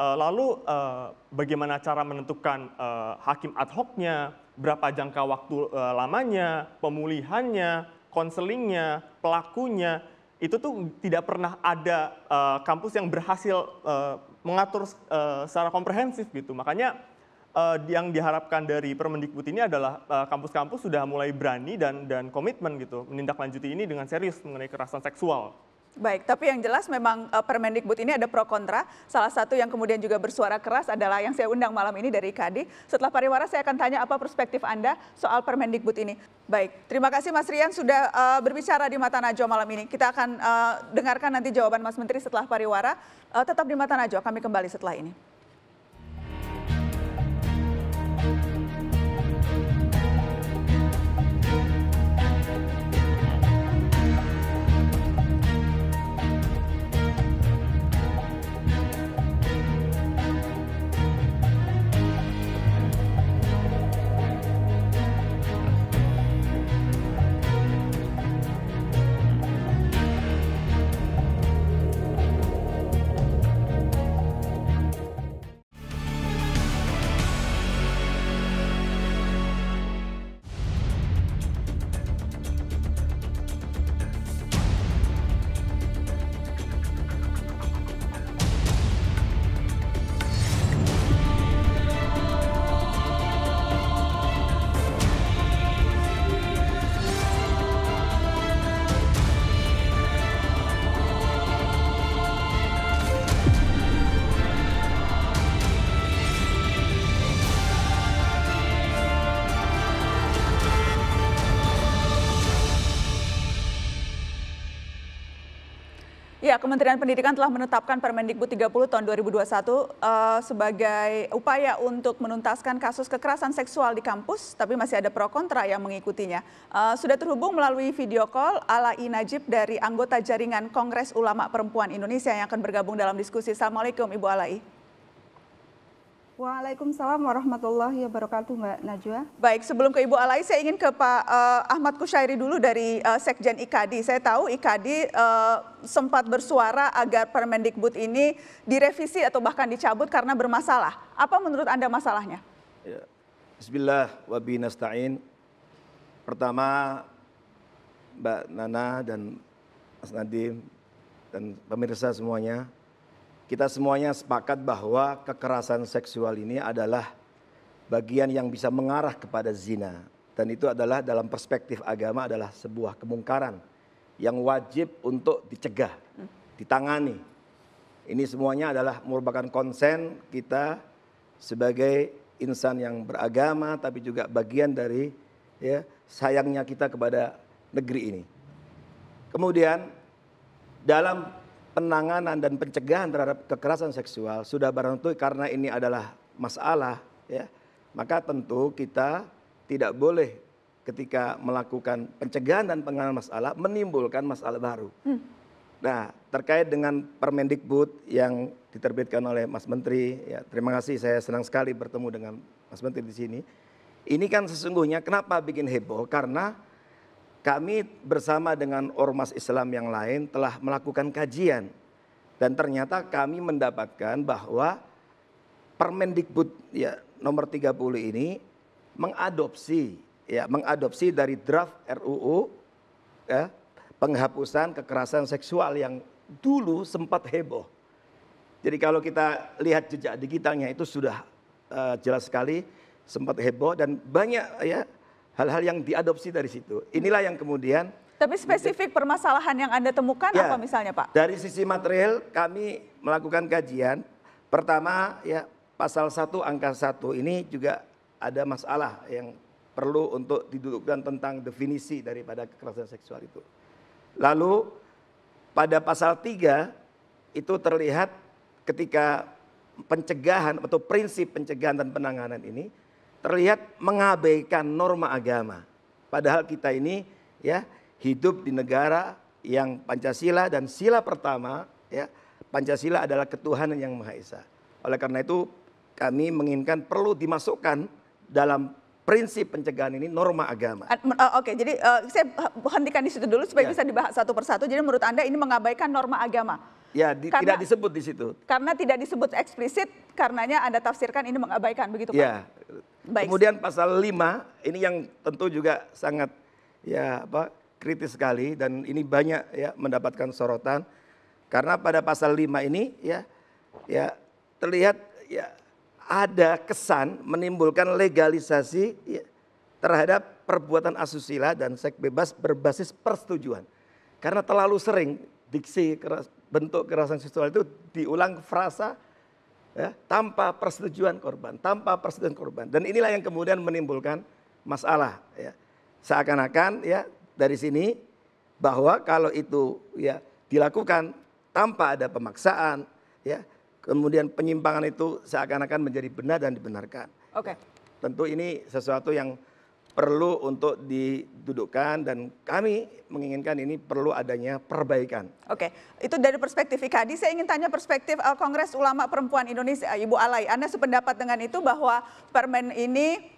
Eh, lalu eh, bagaimana cara menentukan eh, hakim ad hocnya, berapa jangka waktu lamanya, pemulihannya, konselingnya, pelakunya, itu tuh tidak pernah ada kampus yang berhasil mengatur secara komprehensif gitu. Makanya yang diharapkan dari Permendikbud ini adalah kampus-kampus sudah mulai berani dan dan komitmen gitu menindaklanjuti ini dengan serius mengenai kekerasan seksual. Baik, tapi yang jelas memang uh, Permendikbud ini ada pro kontra. Salah satu yang kemudian juga bersuara keras adalah yang saya undang malam ini dari Kadi. Setelah pariwara saya akan tanya apa perspektif Anda soal Permendikbud ini. Baik, terima kasih Mas Rian sudah uh, berbicara di Mata Najwa malam ini. Kita akan uh, dengarkan nanti jawaban Mas Menteri setelah pariwara. Uh, tetap di Mata Najwa, kami kembali setelah ini. Ya, Kementerian Pendidikan telah menetapkan Permendikbud 30 tahun 2021 uh, eh, sebagai upaya untuk menuntaskan kasus kekerasan seksual di kampus, tapi masih ada pro kontra yang mengikutinya. Uh, sudah terhubung melalui video call Alai Najib dari anggota jaringan Kongres Ulama Perempuan Indonesia yang akan bergabung dalam diskusi. Assalamualaikum Ibu Alai. Waalaikumsalam warahmatullahi wabarakatuh Mbak Najwa. Baik, sebelum ke Ibu Alai saya ingin ke Pak uh, Ahmad Kusyairi dulu dari uh, Sekjen IKADI. Saya tahu IKADI uh, eh, sempat bersuara agar Permendikbud ini direvisi atau bahkan dicabut karena bermasalah. Apa menurut Anda masalahnya? Ya, bismillah wabinasta'in. nasta'in. Pertama Mbak Nana dan Mas Nadiem dan pemirsa semuanya kita semuanya sepakat bahwa kekerasan seksual ini adalah bagian yang bisa mengarah kepada zina dan itu adalah dalam perspektif agama adalah sebuah kemungkaran yang wajib untuk dicegah, ditangani. Ini semuanya adalah merupakan konsen kita sebagai insan yang beragama tapi juga bagian dari ya sayangnya kita kepada negeri ini. Kemudian dalam penanganan dan pencegahan terhadap kekerasan seksual sudah barang tentu karena ini adalah masalah ya maka tentu kita tidak boleh ketika melakukan pencegahan dan penanganan masalah menimbulkan masalah baru. Hmm. Nah, terkait dengan Permendikbud yang diterbitkan oleh Mas Menteri, ya terima kasih saya senang sekali bertemu dengan Mas Menteri di sini. Ini kan sesungguhnya kenapa bikin heboh karena kami bersama dengan ormas Islam yang lain telah melakukan kajian dan ternyata kami mendapatkan bahwa Permendikbud ya nomor 30 ini mengadopsi ya mengadopsi dari draft RUU ya, penghapusan kekerasan seksual yang dulu sempat heboh. Jadi kalau kita lihat jejak digitalnya itu sudah uh, jelas sekali sempat heboh dan banyak ya hal-hal yang diadopsi dari situ. Inilah yang kemudian tapi spesifik permasalahan yang Anda temukan ya, apa misalnya, Pak? Dari sisi material kami melakukan kajian. Pertama ya pasal 1 angka 1 ini juga ada masalah yang perlu untuk didudukkan tentang definisi daripada kekerasan seksual itu. Lalu pada pasal 3 itu terlihat ketika pencegahan atau prinsip pencegahan dan penanganan ini terlihat mengabaikan norma agama. Padahal kita ini ya hidup di negara yang Pancasila dan sila pertama ya Pancasila adalah ketuhanan yang Maha Esa. Oleh karena itu kami menginginkan perlu dimasukkan dalam prinsip pencegahan ini norma agama. Uh, Oke, okay, jadi uh, saya hentikan di situ dulu supaya ya. bisa dibahas satu persatu. Jadi menurut Anda ini mengabaikan norma agama. Ya, di, karena, tidak disebut di situ. Karena tidak disebut eksplisit, karenanya Anda tafsirkan ini mengabaikan begitu ya. Pak. Ya. Baik. Kemudian pasal 5 ini yang tentu juga sangat ya apa kritis sekali dan ini banyak ya mendapatkan sorotan karena pada pasal 5 ini ya ya terlihat ya ada kesan menimbulkan legalisasi ya, terhadap perbuatan asusila dan seks bebas berbasis persetujuan. Karena terlalu sering diksi bentuk kekerasan seksual itu diulang frasa ya, tanpa persetujuan korban, tanpa persetujuan korban. Dan inilah yang kemudian menimbulkan masalah. Ya. Seakan-akan ya dari sini bahwa kalau itu ya dilakukan tanpa ada pemaksaan, ya kemudian penyimpangan itu seakan-akan menjadi benar dan dibenarkan. Oke. Okay. Tentu ini sesuatu yang perlu untuk didudukkan dan kami menginginkan ini perlu adanya perbaikan. Oke, itu dari perspektif IKADI. Saya ingin tanya perspektif uh, Kongres Ulama Perempuan Indonesia, eh, Ibu Alai. Anda sependapat dengan itu bahwa permen ini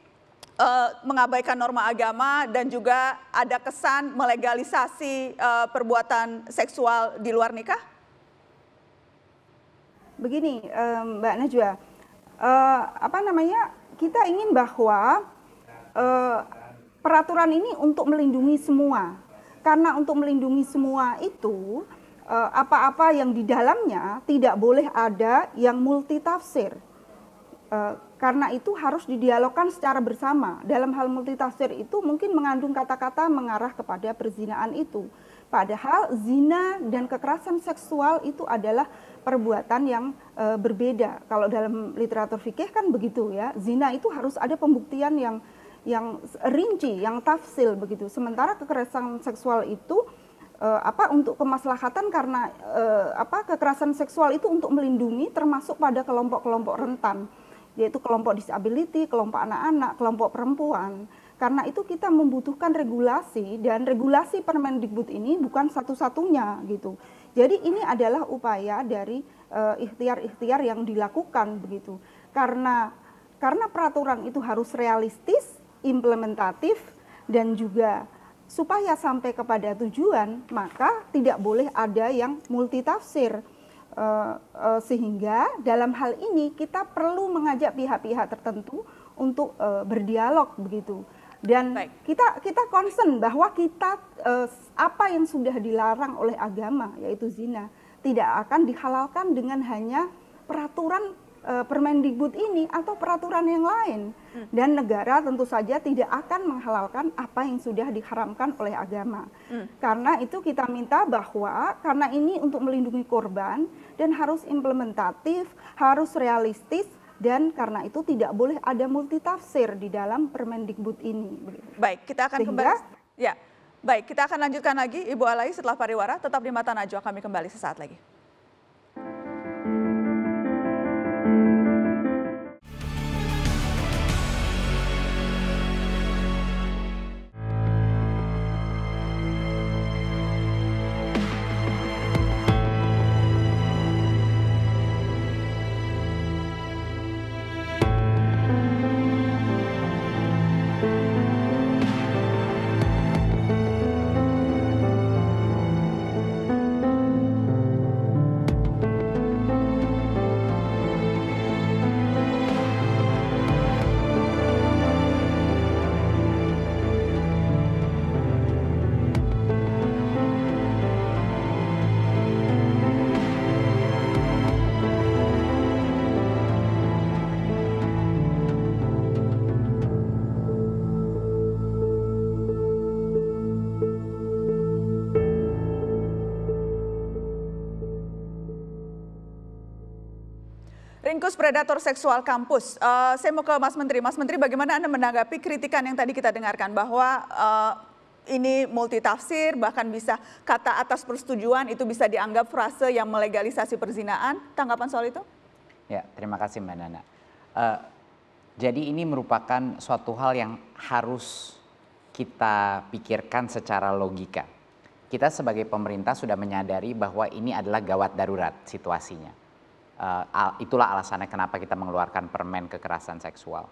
uh, mengabaikan norma agama dan juga ada kesan melegalisasi uh, perbuatan seksual di luar nikah? Begini, um, Mbak Najwa, uh, apa namanya? Kita ingin bahwa eh, peraturan ini untuk melindungi semua. Karena untuk melindungi semua itu apa eh, apa-apa yang di dalamnya tidak boleh ada yang multitafsir. Eh, karena itu harus didialogkan secara bersama. Dalam hal multitafsir itu mungkin mengandung kata-kata mengarah kepada perzinaan itu. Padahal zina dan kekerasan seksual itu adalah perbuatan yang e, berbeda. Kalau dalam literatur fikih kan begitu ya. Zina itu harus ada pembuktian yang yang rinci, yang tafsil begitu. Sementara kekerasan seksual itu uh, apa untuk kemaslahatan karena uh, apa kekerasan seksual itu untuk melindungi termasuk pada kelompok-kelompok rentan yaitu kelompok disability, kelompok anak-anak, kelompok perempuan. Karena itu kita membutuhkan regulasi dan regulasi Permendikbud ini bukan satu-satunya gitu. Jadi ini adalah upaya dari uh, ikhtiar-ikhtiar yang dilakukan begitu. Karena karena peraturan itu harus realistis implementatif dan juga supaya sampai kepada tujuan maka tidak boleh ada yang multitafsir eh, eh, sehingga dalam hal ini kita perlu mengajak pihak-pihak tertentu untuk eh, berdialog begitu dan kita kita concern bahwa kita apa yang sudah dilarang oleh agama yaitu zina tidak akan dihalalkan dengan hanya peraturan uh, Permendikbud ini atau peraturan yang lain hmm. dan negara tentu saja tidak akan menghalalkan apa yang sudah diharamkan oleh agama. Hmm. Karena itu kita minta bahwa karena ini untuk melindungi korban dan harus implementatif, harus realistis dan karena itu tidak boleh ada multitafsir di dalam Permendikbud ini. Baik, kita akan Sehingga, kembali. Ya, baik, kita akan lanjutkan lagi Ibu Alai setelah pariwara. Tetap di Mata Najwa, kami kembali sesaat lagi. Meninkus Predator Seksual Kampus. Uh, saya mau ke Mas Menteri. Mas Menteri, bagaimana Anda menanggapi kritikan yang tadi kita dengarkan bahwa uh, ini multitafsir, bahkan bisa kata atas persetujuan itu bisa dianggap frase yang melegalisasi perzinaan. Tanggapan soal itu? Ya, terima kasih Mbak Nana. Uh, jadi ini merupakan suatu hal yang harus kita pikirkan secara logika. Kita sebagai pemerintah sudah menyadari bahwa ini adalah gawat darurat situasinya Eh, itulah alasannya kenapa kita mengeluarkan permen kekerasan seksual.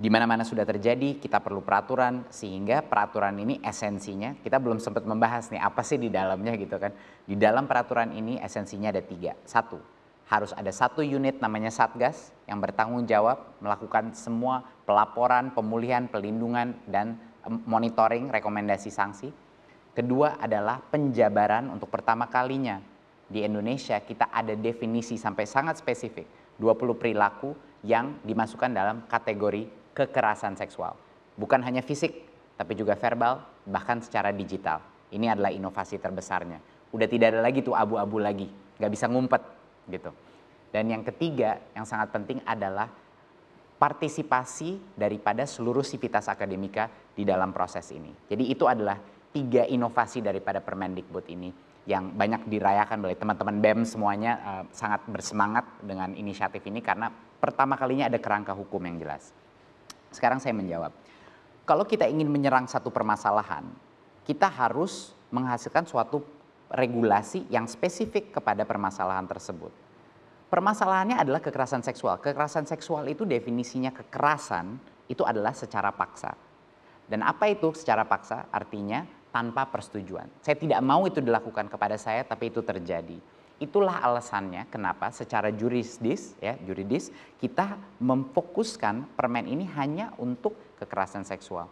Di mana-mana sudah terjadi, kita perlu peraturan sehingga peraturan ini esensinya kita belum sempat membahas nih apa sih di dalamnya gitu kan. Di dalam peraturan ini esensinya ada tiga. Satu, harus ada satu unit namanya Satgas yang bertanggung jawab melakukan semua pelaporan, pemulihan, pelindungan dan monitoring rekomendasi sanksi. Kedua adalah penjabaran untuk pertama kalinya di Indonesia kita ada definisi sampai sangat spesifik 20 perilaku yang dimasukkan dalam kategori kekerasan seksual. Bukan hanya fisik, tapi juga verbal, bahkan secara digital. Ini adalah inovasi terbesarnya. Udah tidak ada lagi tuh abu-abu lagi, nggak bisa ngumpet gitu. Dan yang ketiga yang sangat penting adalah partisipasi daripada seluruh sivitas akademika di dalam proses ini. Jadi itu adalah tiga inovasi daripada Permendikbud ini yang banyak dirayakan oleh teman-teman BEM semuanya uh, sangat bersemangat dengan inisiatif ini karena pertama kalinya ada kerangka hukum yang jelas. Sekarang saya menjawab. Kalau kita ingin menyerang satu permasalahan, kita harus menghasilkan suatu regulasi yang spesifik kepada permasalahan tersebut. Permasalahannya adalah kekerasan seksual. Kekerasan seksual itu definisinya kekerasan itu adalah secara paksa. Dan apa itu secara paksa? Artinya tanpa persetujuan. Saya tidak mau itu dilakukan kepada saya tapi itu terjadi. Itulah alasannya kenapa secara juridis ya, juridis kita memfokuskan permen ini hanya untuk kekerasan seksual.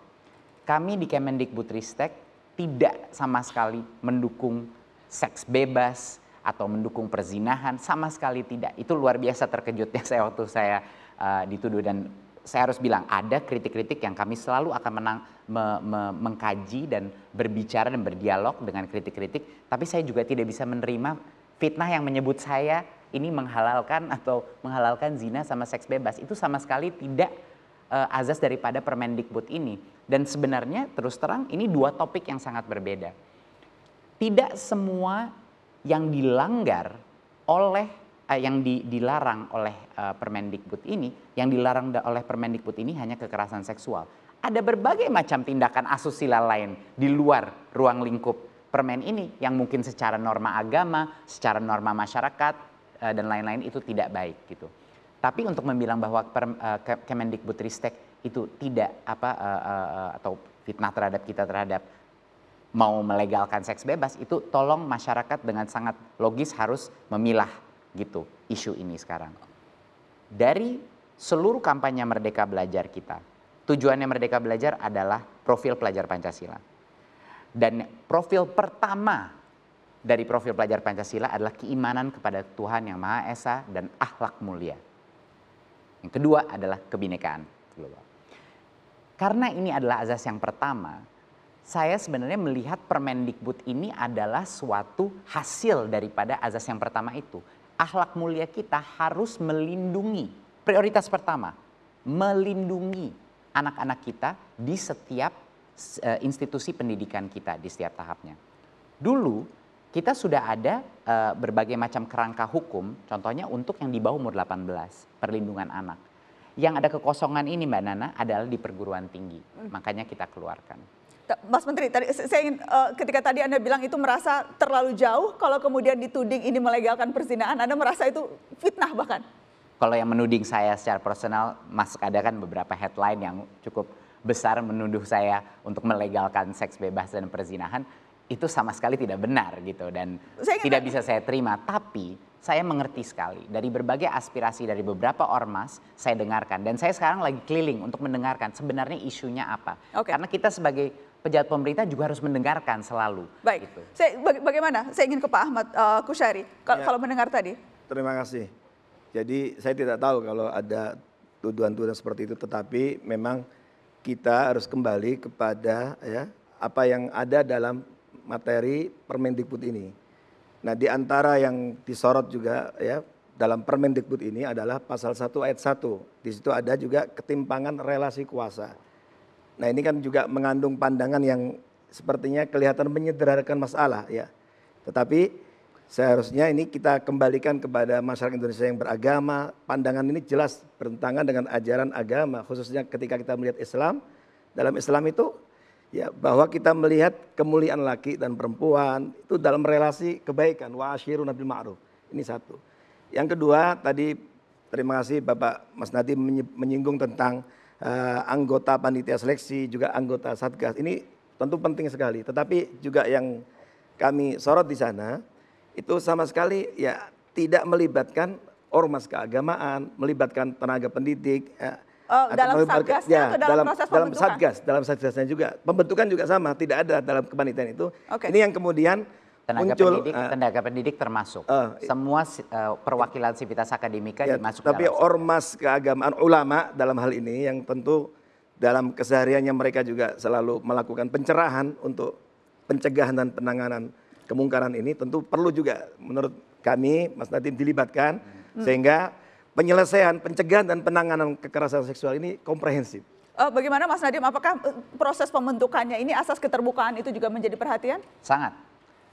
Kami di Kemendikbudristek tidak sama sekali mendukung seks bebas atau mendukung perzinahan sama sekali tidak. Itu luar biasa terkejutnya saya waktu saya uh, dituduh dan saya harus bilang ada kritik-kritik yang kami selalu akan menang me, me, mengkaji dan berbicara dan berdialog dengan kritik-kritik tapi saya juga tidak bisa menerima fitnah yang menyebut saya ini menghalalkan atau menghalalkan zina sama seks bebas itu sama sekali tidak uh, azas daripada Permendikbud ini dan sebenarnya terus terang ini dua topik yang sangat berbeda tidak semua yang dilanggar oleh eh, yang di, dilarang oleh eh, Permendikbud ini, yang dilarang oleh Permendikbud ini hanya kekerasan seksual. Ada berbagai macam tindakan asusila lain di luar ruang lingkup permen ini yang mungkin secara norma agama, secara norma masyarakat eh, dan lain-lain itu tidak baik gitu. Tapi untuk membilang bahwa per, eh, Kemendikbud Ristek itu tidak apa eh, eh, eh, atau fitnah terhadap kita terhadap mau melegalkan seks bebas itu tolong masyarakat dengan sangat logis harus memilah gitu isu ini sekarang. Dari seluruh kampanye Merdeka Belajar kita, tujuannya Merdeka Belajar adalah profil pelajar Pancasila. Dan profil pertama dari profil pelajar Pancasila adalah keimanan kepada Tuhan Yang Maha Esa dan akhlak mulia. Yang kedua adalah kebinekaan global. Karena ini adalah azas yang pertama, saya sebenarnya melihat Permendikbud ini adalah suatu hasil daripada azas yang pertama itu akhlak mulia kita harus melindungi. Prioritas pertama, melindungi anak-anak kita di setiap uh, institusi pendidikan kita, di setiap tahapnya. Dulu kita sudah ada uh, berbagai macam kerangka hukum, contohnya untuk yang di bawah umur 18, perlindungan anak. Yang ada kekosongan ini Mbak Nana adalah di perguruan tinggi, hmm. makanya kita keluarkan. Mas Menteri, tadi saya ingin uh, ketika tadi Anda bilang itu merasa terlalu jauh, kalau kemudian dituding ini melegalkan perzinaan, Anda merasa itu fitnah bahkan? Kalau yang menuding saya secara personal, Mas ada kan beberapa headline yang cukup besar menuduh saya untuk melegalkan seks bebas dan perzinahan, itu sama sekali tidak benar gitu dan saya tidak bisa saya terima. Tapi saya mengerti sekali dari berbagai aspirasi dari beberapa ormas saya dengarkan dan saya sekarang lagi keliling untuk mendengarkan sebenarnya isunya apa. Okay. Karena kita sebagai pejabat pemerintah juga harus mendengarkan selalu. Baik. Gitu. Saya, bagaimana? Saya ingin ke Pak Ahmad uh, eh, Kusyari ya. kalau, ya. mendengar tadi. Terima kasih. Jadi saya tidak tahu kalau ada tuduhan-tuduhan seperti itu, tetapi memang kita harus kembali kepada ya apa yang ada dalam materi Permendikbud ini. Nah, di antara yang disorot juga ya dalam Permendikbud ini adalah pasal 1 ayat 1. Di situ ada juga ketimpangan relasi kuasa. Nah ini kan juga mengandung pandangan yang sepertinya kelihatan menyederhanakan masalah ya. Tetapi seharusnya ini kita kembalikan kepada masyarakat Indonesia yang beragama. Pandangan ini jelas bertentangan dengan ajaran agama khususnya ketika kita melihat Islam. Dalam Islam itu ya bahwa kita melihat kemuliaan laki dan perempuan itu dalam relasi kebaikan wa ashiru nabil ma'ruf. Ini satu. Yang kedua tadi terima kasih Bapak Mas Nadi menyinggung tentang uh, anggota panitia seleksi, juga anggota satgas. Ini tentu penting sekali. Tetapi juga yang kami sorot di sana itu sama sekali ya tidak melibatkan ormas keagamaan, melibatkan tenaga pendidik. Ya, Oh, dalam satgasnya ya, atau dalam, proses dalam satgas, dalam satgasnya juga. Pembentukan juga sama, tidak ada dalam kepanitiaan itu. Okay. Ini yang kemudian tenaga muncul, pendidik uh, tenaga pendidik termasuk uh, semua uh, perwakilan sivitas akademika ya, dimasukkan. Tapi dalam ormas keagamaan ulama dalam hal ini yang tentu dalam kesehariannya mereka juga selalu melakukan pencerahan untuk pencegahan dan penanganan kemungkaran ini tentu perlu juga menurut kami Mas Nadim dilibatkan hmm. sehingga penyelesaian, pencegahan dan penanganan kekerasan seksual ini komprehensif. Uh, bagaimana Mas Nadim apakah proses pembentukannya ini asas keterbukaan itu juga menjadi perhatian? Sangat.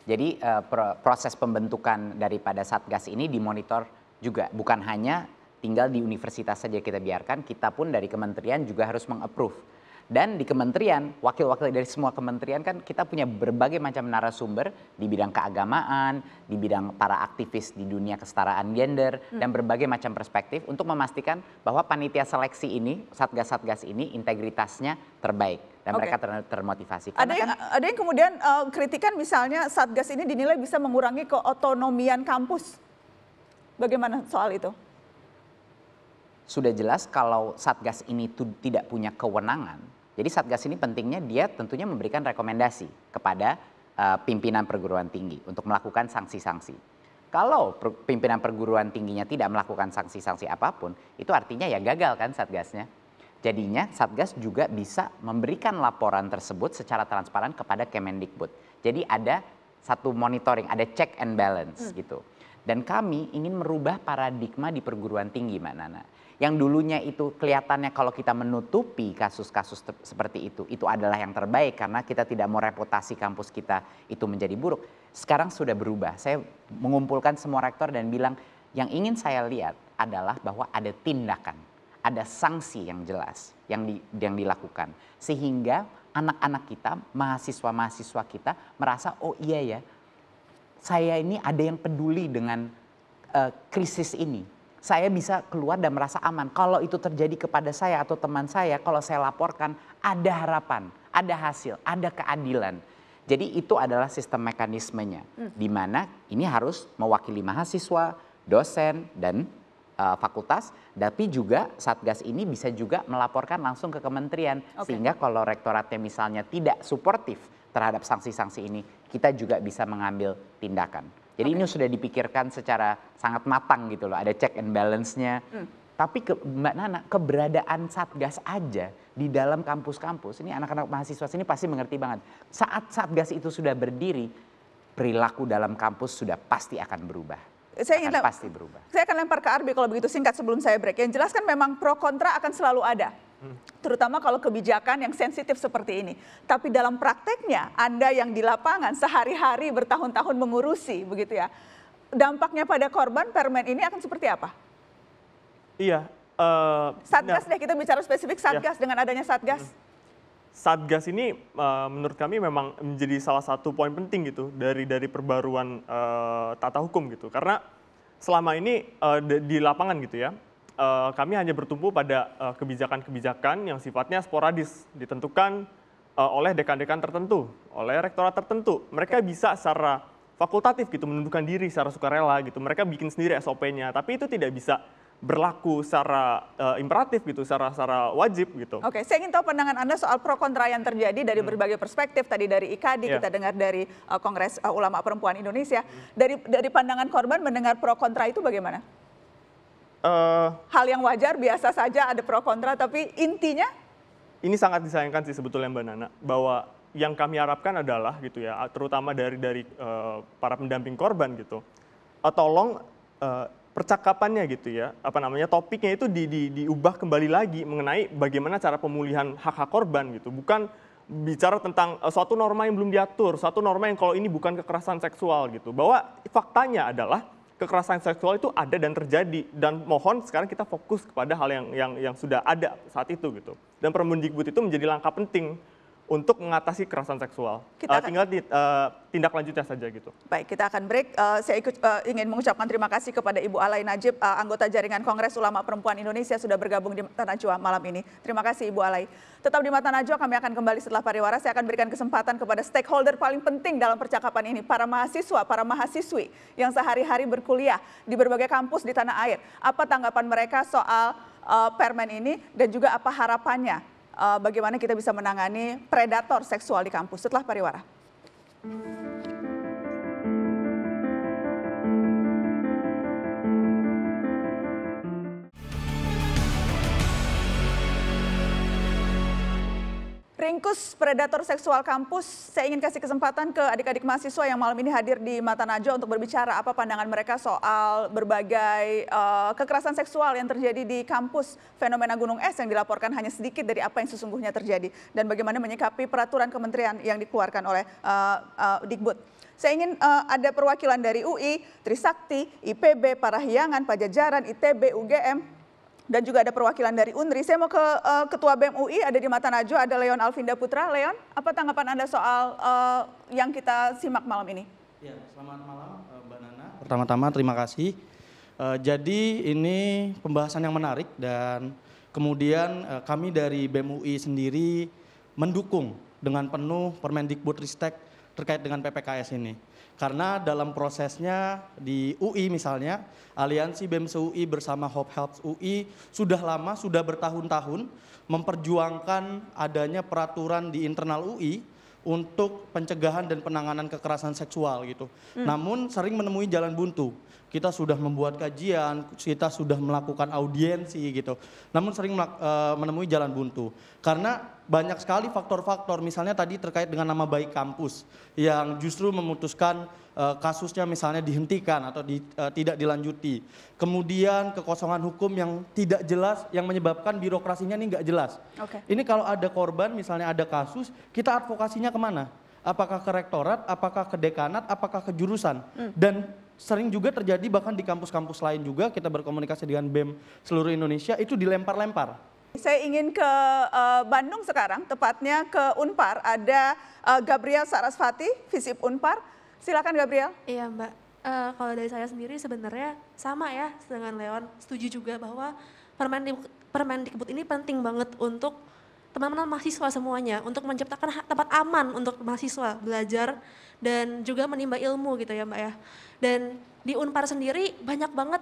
Jadi uh, proses pembentukan daripada satgas ini dimonitor juga, bukan hanya tinggal di universitas saja kita biarkan, kita pun dari kementerian juga harus mengapprove dan di kementerian, wakil-wakil dari semua kementerian kan kita punya berbagai macam narasumber di bidang keagamaan, di bidang para aktivis di dunia kesetaraan gender, hmm. dan berbagai macam perspektif untuk memastikan bahwa panitia seleksi ini, satgas-satgas ini integritasnya terbaik dan okay. mereka termotivasi. ada yang, kan, ada yang kemudian uh, kritikan misalnya satgas ini dinilai bisa mengurangi keotonomian kampus. Bagaimana soal itu? sudah jelas kalau Satgas ini tuh tidak punya kewenangan. Jadi Satgas ini pentingnya dia tentunya memberikan rekomendasi kepada uh, pimpinan perguruan tinggi untuk melakukan sanksi-sanksi. Kalau per pimpinan perguruan tingginya tidak melakukan sanksi-sanksi apapun, itu artinya ya gagal kan Satgasnya. Jadinya Satgas juga bisa memberikan laporan tersebut secara transparan kepada Kemendikbud. Jadi ada satu monitoring, ada check and balance hmm. gitu. Dan kami ingin merubah paradigma di perguruan tinggi, Mbak Nana yang dulunya itu kelihatannya kalau kita menutupi kasus-kasus seperti itu, itu adalah yang terbaik karena kita tidak mau reputasi kampus kita itu menjadi buruk. Sekarang sudah berubah. Saya mengumpulkan semua rektor dan bilang yang ingin saya lihat adalah bahwa ada tindakan, ada sanksi yang jelas yang di, yang dilakukan sehingga anak-anak kita, mahasiswa-mahasiswa kita merasa oh iya ya, saya ini ada yang peduli dengan uh, krisis ini saya bisa keluar dan merasa aman. Kalau itu terjadi kepada saya atau teman saya, kalau saya laporkan ada harapan, ada hasil, ada keadilan. Jadi itu adalah sistem mekanismenya, hmm. di mana ini harus mewakili mahasiswa, dosen, dan uh, fakultas, tapi juga satgas ini bisa juga melaporkan langsung ke kementerian okay. sehingga kalau rektoratnya misalnya tidak suportif terhadap sanksi-sanksi ini, kita juga bisa mengambil tindakan. Jadi okay. ini sudah dipikirkan secara sangat matang gitu loh. Ada check and balance-nya. Hmm. Tapi ke, Mbak Nana, keberadaan Satgas aja di dalam kampus-kampus, ini anak-anak mahasiswa sini pasti mengerti banget. Saat Satgas itu sudah berdiri, perilaku dalam kampus sudah pasti akan berubah. Saya akan ingin pasti berubah. Saya akan lempar ke Arbi kalau begitu singkat sebelum saya break. Yang jelas kan memang pro kontra akan selalu ada terutama kalau kebijakan yang sensitif seperti ini. Tapi dalam prakteknya, Anda yang di lapangan sehari-hari bertahun-tahun mengurusi, begitu ya. Dampaknya pada korban permen ini akan seperti apa? Iya. Uh, satgas ya. deh, kita bicara spesifik iya. Satgas dengan adanya Satgas. Hmm. Satgas ini uh, menurut kami memang menjadi salah satu poin penting gitu dari dari perbaruan uh, tata hukum gitu. Karena selama ini uh, di lapangan gitu ya, Eh, kami hanya bertumpu pada eh, kebijakan-kebijakan yang sifatnya sporadis, ditentukan eh, oleh dekan-dekan tertentu, oleh rektorat tertentu. Mereka bisa secara fakultatif gitu menundukkan diri secara sukarela gitu. Mereka bikin sendiri SOP-nya, tapi itu tidak bisa berlaku secara uh, imperatif gitu, secara secara wajib gitu. Oke, saya ingin tahu pandangan Anda soal pro kontra yang terjadi dari hmm. berbagai perspektif tadi dari IKD yeah. kita dengar dari uh, Kongres uh, Ulama Perempuan Indonesia. Hmm. Dari dari pandangan korban mendengar pro kontra itu bagaimana? uh, hal yang wajar biasa saja ada pro kontra tapi intinya ini sangat disayangkan sih sebetulnya Mbak Nana bahwa yang kami harapkan adalah gitu ya terutama dari dari uh, para pendamping korban gitu uh, tolong uh, percakapannya gitu ya apa namanya topiknya itu di, di, diubah kembali lagi mengenai bagaimana cara pemulihan hak hak korban gitu bukan bicara tentang uh, suatu norma yang belum diatur suatu norma yang kalau ini bukan kekerasan seksual gitu bahwa faktanya adalah kekerasan seksual itu ada dan terjadi dan mohon sekarang kita fokus kepada hal yang yang, yang sudah ada saat itu gitu. Dan Permendikbud itu menjadi langkah penting untuk mengatasi kekerasan seksual. Kita eh, akan... uh, tinggal di, uh, tindak lanjutnya saja gitu. Baik, kita akan break. Uh, saya ikut, uh, ingin mengucapkan terima kasih kepada Ibu Alai Najib, uh, anggota Jaringan Kongres Ulama Perempuan Indonesia sudah bergabung di Tanah Najwa malam ini. Terima kasih Ibu Alai. Tetap di Mata Najwa, kami akan kembali setelah pariwara. Saya akan berikan kesempatan kepada stakeholder paling penting dalam percakapan ini, para mahasiswa, para mahasiswi yang sehari-hari berkuliah di berbagai kampus di tanah air. Apa tanggapan mereka soal uh, permen ini dan juga apa harapannya Eh, bagaimana kita bisa menangani predator seksual di kampus. Setelah pariwara. Politikus predator seksual kampus, saya ingin kasih kesempatan ke adik-adik mahasiswa yang malam ini hadir di Mata Najwa untuk berbicara apa pandangan mereka soal berbagai uh, kekerasan seksual yang terjadi di kampus, fenomena gunung es yang dilaporkan hanya sedikit dari apa yang sesungguhnya terjadi, dan bagaimana menyikapi peraturan kementerian yang dikeluarkan oleh uh, uh, Dikbud. Saya ingin uh, ada perwakilan dari UI, Trisakti, IPB, Parahyangan, Pajajaran, ITB, UGM, dan juga ada perwakilan dari UNRI. Saya mau ke uh, Ketua BEM UI ada di Mata Najwa, ada Leon Alvinda Putra. Leon, apa tanggapan Anda soal uh, yang kita simak malam ini? Ya, selamat malam eh, Mbak Nana. Pertama-tama terima kasih. Uh, jadi ini pembahasan yang menarik dan kemudian uh, kami dari BEM UI sendiri mendukung dengan penuh Permendikbud Ristek terkait dengan PPKS ini. Karena dalam prosesnya di UI misalnya, aliansi BEMS UI bersama Hope Helps UI sudah lama, sudah bertahun-tahun memperjuangkan adanya peraturan di internal UI untuk pencegahan dan penanganan kekerasan seksual gitu. Hmm. Namun sering menemui jalan buntu kita sudah membuat kajian, kita sudah melakukan audiensi gitu. Namun sering eh, menemui jalan buntu. Karena banyak sekali faktor-faktor misalnya tadi terkait dengan nama baik kampus yang justru memutuskan eh, kasusnya misalnya dihentikan atau di, eh, tidak dilanjuti. Kemudian kekosongan hukum yang tidak jelas yang menyebabkan birokrasinya ini nggak jelas. Okay. Ini kalau ada korban misalnya ada kasus, kita advokasinya kemana? Apakah ke rektorat, apakah ke dekanat, apakah ke jurusan? Hmm. Dan sering juga terjadi bahkan di kampus-kampus lain juga kita berkomunikasi dengan BEM seluruh Indonesia itu dilempar-lempar. Saya ingin ke uh, Bandung sekarang, tepatnya ke Unpar. Ada uh, Gabriel Sarasvati, Visip Unpar. Silakan Gabriel. Iya Mbak, uh, kalau dari saya sendiri sebenarnya sama ya dengan Leon. Setuju juga bahwa permen di, permen ini penting banget untuk teman-teman mahasiswa semuanya untuk menciptakan tempat aman untuk mahasiswa belajar dan juga menimba ilmu gitu ya Mbak ya. Dan di Unpar sendiri banyak banget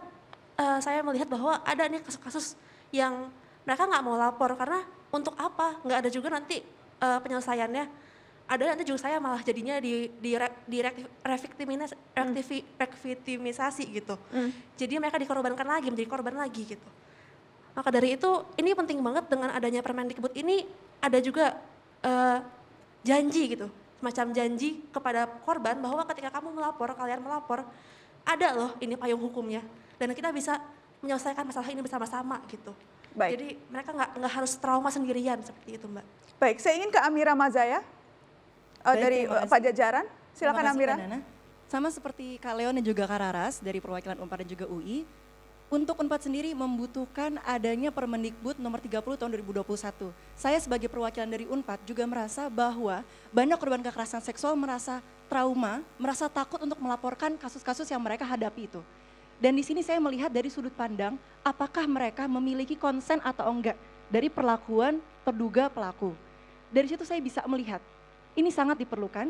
uh, saya melihat bahwa ada nih kasus-kasus yang mereka nggak mau lapor karena untuk apa? Nggak ada juga nanti uh, penyelesaiannya. Ada nanti juga saya malah jadinya di di, di rektimis, hmm. rektivi, rektimisasi gitu. Mm. Jadi mereka dikorbankan lagi, menjadi korban lagi gitu. Maka dari itu ini penting banget dengan adanya Permendikbud ini ada juga uh, janji gitu semacam janji kepada korban bahwa ketika kamu melapor, kalian melapor, ada loh ini payung hukumnya dan kita bisa menyelesaikan masalah ini bersama-sama gitu. Baik. Jadi mereka nggak nggak harus trauma sendirian seperti itu mbak. Baik, saya ingin ke Amira Mazaya eh, Baik, dari Pak eh, Pajajaran. Silakan Amira. Sama seperti Kak Leon dan juga Kak Raras dari perwakilan Umpar dan juga UI, untuk Unpad sendiri membutuhkan adanya Permendikbud nomor 30 tahun 2021. Saya sebagai perwakilan dari Unpad juga merasa bahwa banyak korban kekerasan seksual merasa trauma, merasa takut untuk melaporkan kasus-kasus yang mereka hadapi itu. Dan di sini saya melihat dari sudut pandang apakah mereka memiliki konsen atau enggak dari perlakuan terduga pelaku. Dari situ saya bisa melihat ini sangat diperlukan.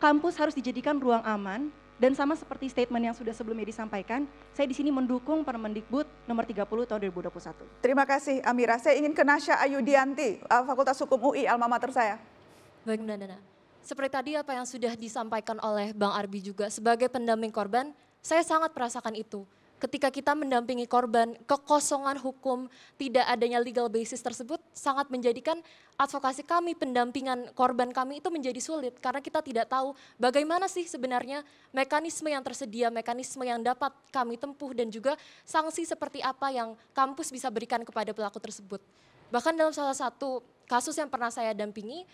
Kampus harus dijadikan ruang aman dan sama seperti statement yang sudah sebelumnya disampaikan, saya di sini mendukung Permendikbud nomor 30 tahun 2021. Terima kasih Amira. Saya ingin ke Nasya Dianti eh, Fakultas Hukum UI, alma mater saya. Baik, Mbak Nana. Seperti tadi apa yang sudah disampaikan oleh Bang Arbi juga, sebagai pendamping korban, saya sangat merasakan itu ketika kita mendampingi korban, kekosongan hukum, tidak adanya legal basis tersebut sangat menjadikan advokasi kami, pendampingan korban kami itu menjadi sulit karena kita tidak tahu bagaimana sih sebenarnya mekanisme yang tersedia, mekanisme yang dapat kami tempuh dan juga sanksi seperti apa yang kampus bisa berikan kepada pelaku tersebut. Bahkan dalam salah satu kasus yang pernah saya dampingi,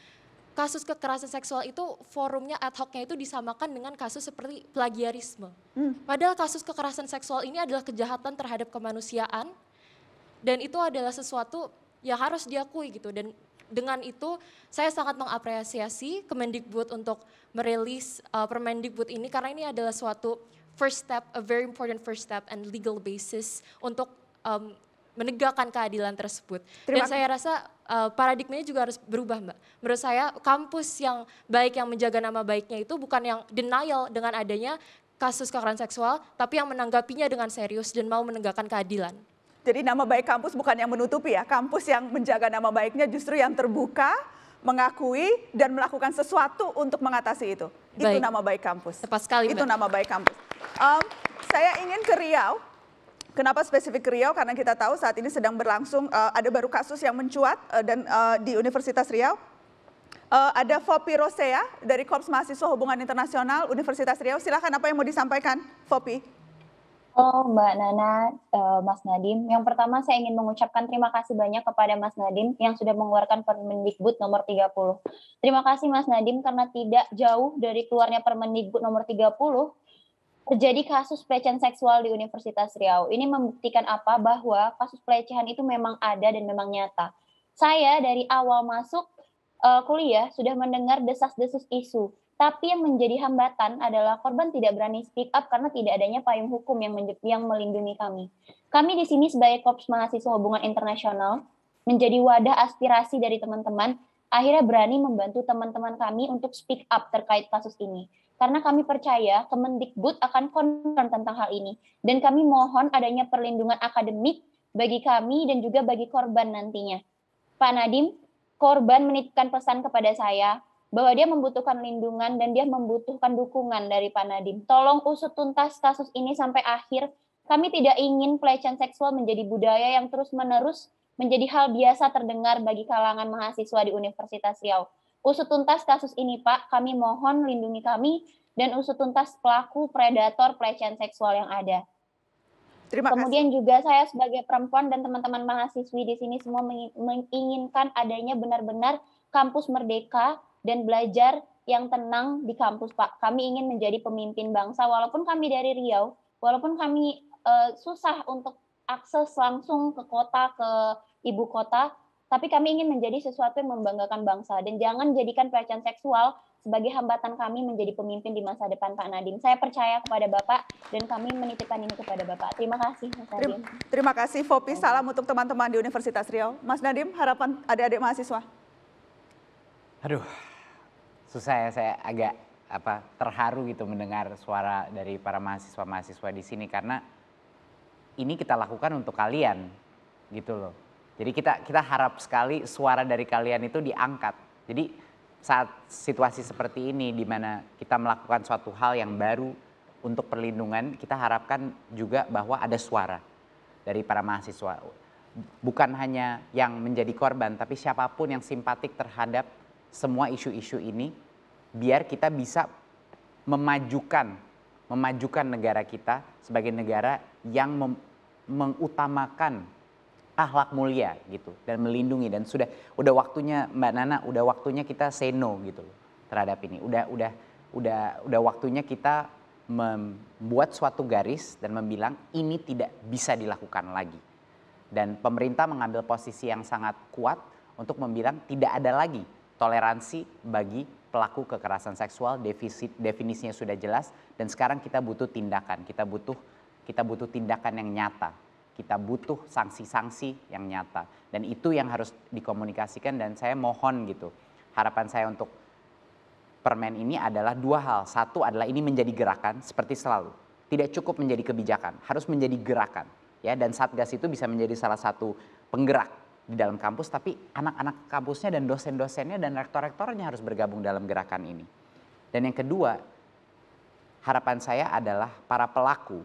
kasus kekerasan seksual itu forumnya ad hocnya itu disamakan dengan kasus seperti plagiarisme. Hmm. Padahal kasus kekerasan seksual ini adalah kejahatan terhadap kemanusiaan dan itu adalah sesuatu yang harus diakui gitu dan dengan itu saya sangat mengapresiasi Kemendikbud untuk merilis uh, Permendikbud ini karena ini adalah suatu first step, a very important first step and legal basis untuk um, menegakkan keadilan tersebut. Terima Dan saya rasa uh, paradigmanya juga harus berubah, Mbak. Menurut saya kampus yang baik yang menjaga nama baiknya itu bukan yang denial dengan adanya kasus kekerasan seksual, tapi yang menanggapinya dengan serius dan mau menegakkan keadilan. Jadi nama baik kampus bukan yang menutupi ya, kampus yang menjaga nama baiknya justru yang terbuka, mengakui dan melakukan sesuatu untuk mengatasi itu. Baik. Itu nama baik kampus. Tepat sekali. Itu Mbak. nama baik kampus. Um, saya ingin ke Riau. Kenapa spesifik Riau? Karena kita tahu saat ini sedang berlangsung uh, ada baru kasus yang mencuat uh, dan uh, di Universitas Riau. Uh, ada Fopi Rosea ya, dari Korps Mahasiswa Hubungan Internasional Universitas Riau. Silakan apa yang mau disampaikan, Fopi? Oh, Mbak Nana, uh, Mas Nadim. Yang pertama saya ingin mengucapkan terima kasih banyak kepada Mas Nadim yang sudah mengeluarkan Permendikbud nomor 30. Terima kasih Mas Nadim karena tidak jauh dari keluarnya Permendikbud nomor 30, terjadi kasus pelecehan seksual di Universitas Riau. Ini membuktikan apa? Bahwa kasus pelecehan itu memang ada dan memang nyata. Saya dari awal masuk uh, kuliah sudah mendengar desas-desus isu, tapi yang menjadi hambatan adalah korban tidak berani speak up karena tidak adanya payung hukum yang yang melindungi kami. Kami di sini sebagai Korps Mahasiswa Hubungan Internasional menjadi wadah aspirasi dari teman-teman akhirnya berani membantu teman-teman kami untuk speak up terkait kasus ini karena kami percaya Kemendikbud akan concern tentang hal ini dan kami mohon adanya perlindungan akademik bagi kami dan juga bagi korban nantinya. Pak Nadim, korban menitipkan pesan kepada saya bahwa dia membutuhkan lindungan dan dia membutuhkan dukungan dari Pak Nadim. Tolong usut tuntas kasus ini sampai akhir. Kami tidak ingin pelecehan seksual menjadi budaya yang terus-menerus menjadi hal biasa terdengar bagi kalangan mahasiswa di Universitas Riau Usut tuntas kasus ini Pak, kami mohon lindungi kami dan usut tuntas pelaku predator pelecehan seksual yang ada. Terima Kemudian juga saya sebagai perempuan dan teman-teman mahasiswi di sini semua menginginkan adanya benar-benar kampus merdeka dan belajar yang tenang di kampus Pak. Kami ingin menjadi pemimpin bangsa walaupun kami dari Riau, walaupun kami uh, susah untuk akses langsung ke kota ke ibu kota, tapi kami ingin menjadi sesuatu yang membanggakan bangsa dan jangan jadikan pelecehan seksual sebagai hambatan kami menjadi pemimpin di masa depan Pak Nadim. Saya percaya kepada Bapak dan kami menitipkan ini kepada Bapak. Terima kasih Mas Nadim. Terima, terima kasih Fopi. Salam untuk teman-teman di Universitas Riau. Mas Nadim, harapan adik-adik mahasiswa. Aduh, susah ya saya agak apa terharu gitu mendengar suara dari para mahasiswa-mahasiswa di sini karena ini kita lakukan untuk kalian gitu loh jadi kita kita harap sekali suara dari kalian itu diangkat. Jadi saat situasi seperti ini di mana kita melakukan suatu hal yang baru untuk perlindungan, kita harapkan juga bahwa ada suara dari para mahasiswa. Bukan hanya yang menjadi korban, tapi siapapun yang simpatik terhadap semua isu-isu ini, biar kita bisa memajukan memajukan negara kita sebagai negara yang mengutamakan akhlak mulia gitu dan melindungi dan sudah udah waktunya Mbak Nana udah waktunya kita say no gitu terhadap ini. Udah udah udah udah waktunya kita membuat suatu garis dan membilang ini tidak bisa dilakukan lagi. Dan pemerintah mengambil posisi yang sangat kuat untuk membilang tidak ada lagi toleransi bagi pelaku kekerasan seksual defisit definisinya sudah jelas dan sekarang kita butuh tindakan kita butuh kita butuh tindakan yang nyata kita butuh sanksi-sanksi yang nyata dan itu yang harus dikomunikasikan dan saya mohon gitu harapan saya untuk permen ini adalah dua hal satu adalah ini menjadi gerakan seperti selalu tidak cukup menjadi kebijakan harus menjadi gerakan ya dan satgas itu bisa menjadi salah satu penggerak di dalam kampus tapi anak-anak kampusnya dan dosen-dosennya dan rektor-rektornya harus bergabung dalam gerakan ini dan yang kedua harapan saya adalah para pelaku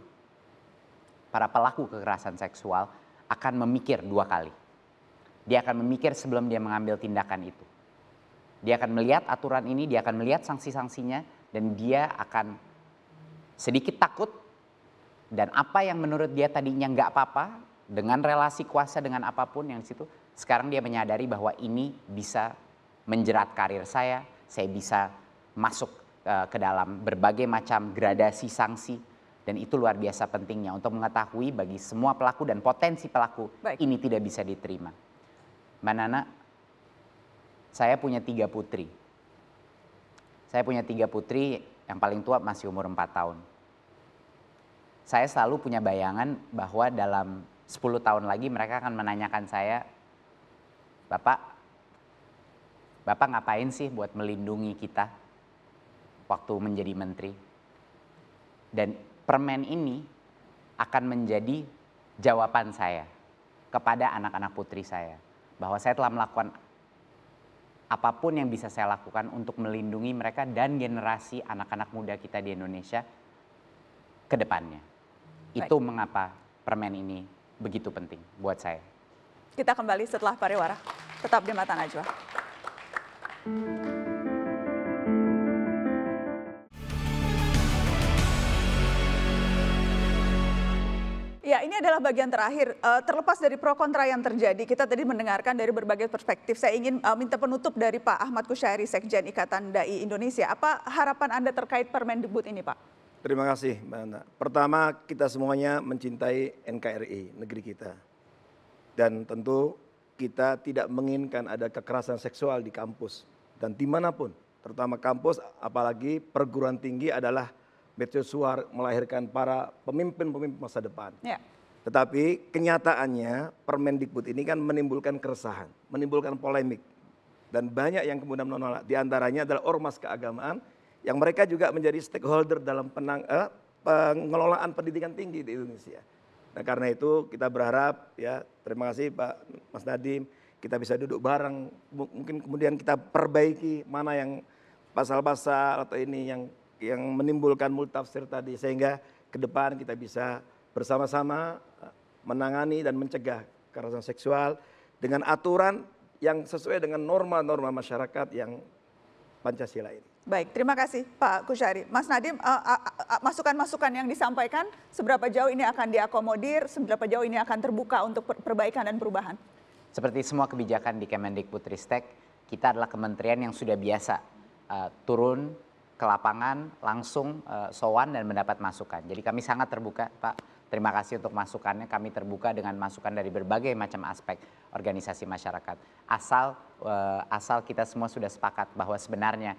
para pelaku kekerasan seksual akan memikir dua kali. Dia akan memikir sebelum dia mengambil tindakan itu. Dia akan melihat aturan ini, dia akan melihat sanksi-sanksinya, dan dia akan sedikit takut. Dan apa yang menurut dia tadinya nggak apa-apa, dengan relasi kuasa dengan apapun yang di situ, sekarang dia menyadari bahwa ini bisa menjerat karir saya, saya bisa masuk eh, ke dalam berbagai macam gradasi sanksi dan itu luar biasa pentingnya untuk mengetahui bagi semua pelaku dan potensi pelaku Baik. ini tidak bisa diterima. Mbak saya punya tiga putri. Saya punya tiga putri, yang paling tua masih umur 4 tahun. Saya selalu punya bayangan bahwa dalam 10 tahun lagi mereka akan menanyakan saya, Bapak, Bapak ngapain sih buat melindungi kita waktu menjadi menteri? Dan permen ini akan menjadi jawaban saya kepada anak-anak putri saya. Bahwa saya telah melakukan apapun yang bisa saya lakukan untuk melindungi mereka dan generasi anak-anak muda kita di Indonesia ke depannya. Baik. Itu mengapa permen ini begitu penting buat saya. Kita kembali setelah pariwara. Tetap di Mata Najwa. thank Ya, ini adalah bagian terakhir. Uh, terlepas dari pro kontra yang terjadi, kita tadi mendengarkan dari berbagai perspektif. Saya ingin uh, minta penutup dari Pak Ahmad Kusyairi, Sekjen Ikatan Dai Indonesia. Apa harapan Anda terkait Permendikbud ini, Pak? Terima kasih, Mbak Ana. Pertama, kita semuanya mencintai NKRI, negeri kita. Dan tentu kita tidak menginginkan ada kekerasan seksual di kampus. Dan dimanapun, terutama kampus, apalagi perguruan tinggi adalah mercusuar melahirkan para pemimpin-pemimpin masa depan. Ya. Tetapi kenyataannya Permendikbud ini kan menimbulkan keresahan, menimbulkan polemik. Dan banyak yang kemudian menolak. Di antaranya adalah ormas keagamaan yang mereka juga menjadi stakeholder dalam penang, eh, pengelolaan pendidikan tinggi di Indonesia. Nah, karena itu kita berharap ya terima kasih Pak Mas Nadim kita bisa duduk bareng mungkin kemudian kita perbaiki mana yang pasal-pasal atau ini yang yang menimbulkan multafsir tadi sehingga ke depan kita bisa bersama-sama eh, menangani dan mencegah kekerasan seksual dengan aturan yang sesuai dengan norma-norma masyarakat yang Pancasila ini. Baik, terima kasih Pak Kusyari. Mas Nadim, eh, eh, masukan-masukan yang disampaikan seberapa jauh ini akan diakomodir, seberapa jauh ini akan terbuka untuk perbaikan dan perubahan? Seperti semua kebijakan di Kemendikbud Ristek, kita adalah kementerian yang sudah biasa uh, turun ke lapangan langsung uh, sowan dan mendapat masukan. Jadi kami sangat terbuka, Pak. Terima kasih untuk masukannya. Kami terbuka dengan masukan dari berbagai macam aspek organisasi masyarakat. Asal uh, asal kita semua sudah sepakat bahwa sebenarnya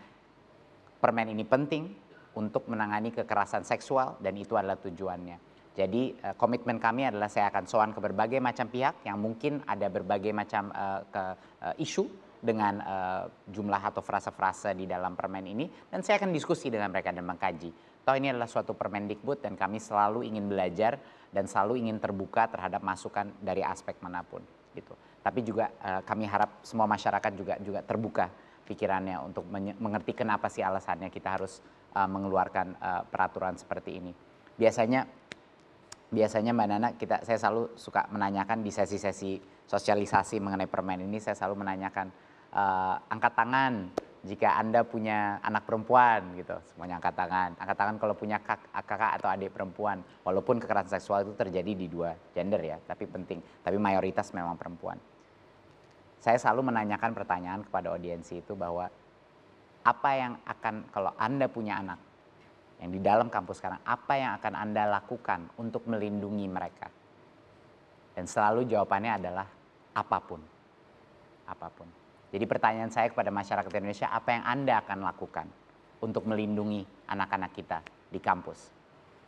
permen ini penting untuk menangani kekerasan seksual dan itu adalah tujuannya. Jadi eh, komitmen kami adalah saya akan soan ke berbagai macam pihak yang mungkin ada berbagai macam uh, ke, uh, isu dengan uh, jumlah atau frasa-frasa di dalam permen ini dan saya akan diskusi dengan mereka dan mengkaji. Tahu ini adalah suatu permen dikbud, dan kami selalu ingin belajar dan selalu ingin terbuka terhadap masukan dari aspek manapun gitu. Tapi juga uh, kami harap semua masyarakat juga juga terbuka pikirannya untuk mengerti kenapa sih alasannya kita harus uh, mengeluarkan uh, peraturan seperti ini. Biasanya biasanya Mbak Nana kita saya selalu suka menanyakan di sesi-sesi sosialisasi mengenai permen ini saya selalu menanyakan uh, angkat tangan jika Anda punya anak perempuan gitu semuanya angkat tangan angkat tangan kalau punya kak, kakak atau adik perempuan walaupun kekerasan seksual itu terjadi di dua gender ya tapi penting tapi mayoritas memang perempuan saya selalu menanyakan pertanyaan kepada audiensi itu bahwa apa yang akan kalau Anda punya anak yang di dalam kampus sekarang, apa yang akan Anda lakukan untuk melindungi mereka? Dan selalu jawabannya adalah apapun. Apapun. Jadi pertanyaan saya kepada masyarakat Indonesia, apa yang Anda akan lakukan untuk melindungi anak-anak kita di kampus?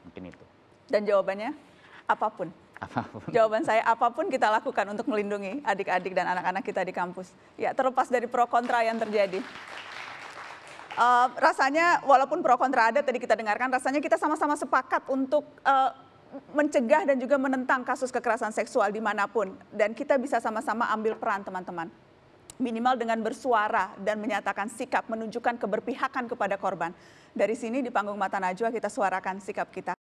Mungkin itu. Dan jawabannya apapun. Apapun. Jawaban saya apapun kita lakukan untuk melindungi adik-adik dan anak-anak kita di kampus. Ya, terlepas dari pro kontra yang terjadi. Eh, rasanya walaupun pro kontra ada tadi kita dengarkan, rasanya kita sama-sama sepakat untuk uh, mencegah dan juga menentang kasus kekerasan seksual dimanapun. Dan kita bisa sama-sama ambil peran teman-teman. Minimal dengan bersuara dan menyatakan sikap menunjukkan keberpihakan kepada korban. Dari sini di panggung Mata Najwa kita suarakan sikap kita.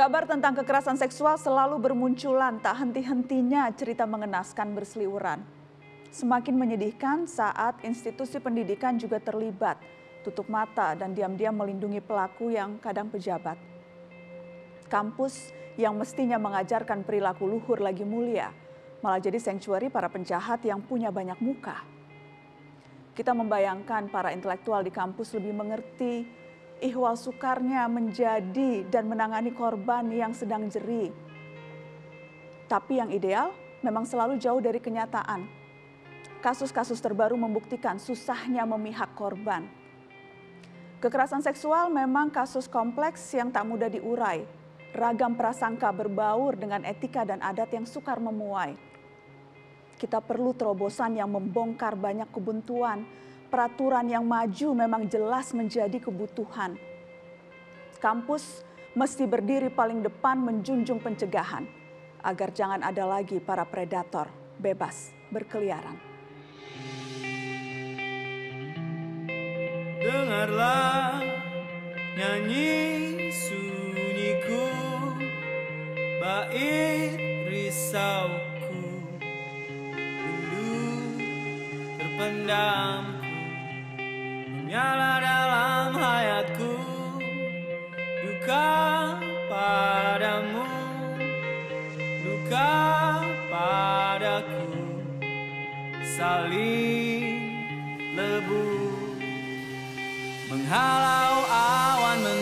Kabar tentang kekerasan seksual selalu bermunculan, tak henti-hentinya cerita mengenaskan berseliuran. Semakin menyedihkan saat institusi pendidikan juga terlibat, tutup mata dan diam-diam melindungi pelaku yang kadang pejabat. Kampus yang mestinya mengajarkan perilaku luhur lagi mulia, malah jadi sanctuary para penjahat yang punya banyak muka. Kita membayangkan para intelektual di kampus lebih mengerti ihwal sukarnya menjadi dan menangani korban yang sedang jeri. Tapi yang ideal memang selalu jauh dari kenyataan. Kasus-kasus terbaru membuktikan susahnya memihak korban. Kekerasan seksual memang kasus kompleks yang tak mudah diurai. Ragam prasangka berbaur dengan etika dan adat yang sukar memuai. Kita perlu terobosan yang membongkar banyak kebuntuan, peraturan yang maju memang jelas menjadi kebutuhan. Kampus mesti berdiri paling depan menjunjung pencegahan agar jangan ada lagi para predator bebas berkeliaran. Dengarlah nyanyi sunyiku, bait risauku, rindu terpendam Nyala dalam hayatku Duka padamu Duka padaku Saling lebu Menghalau awan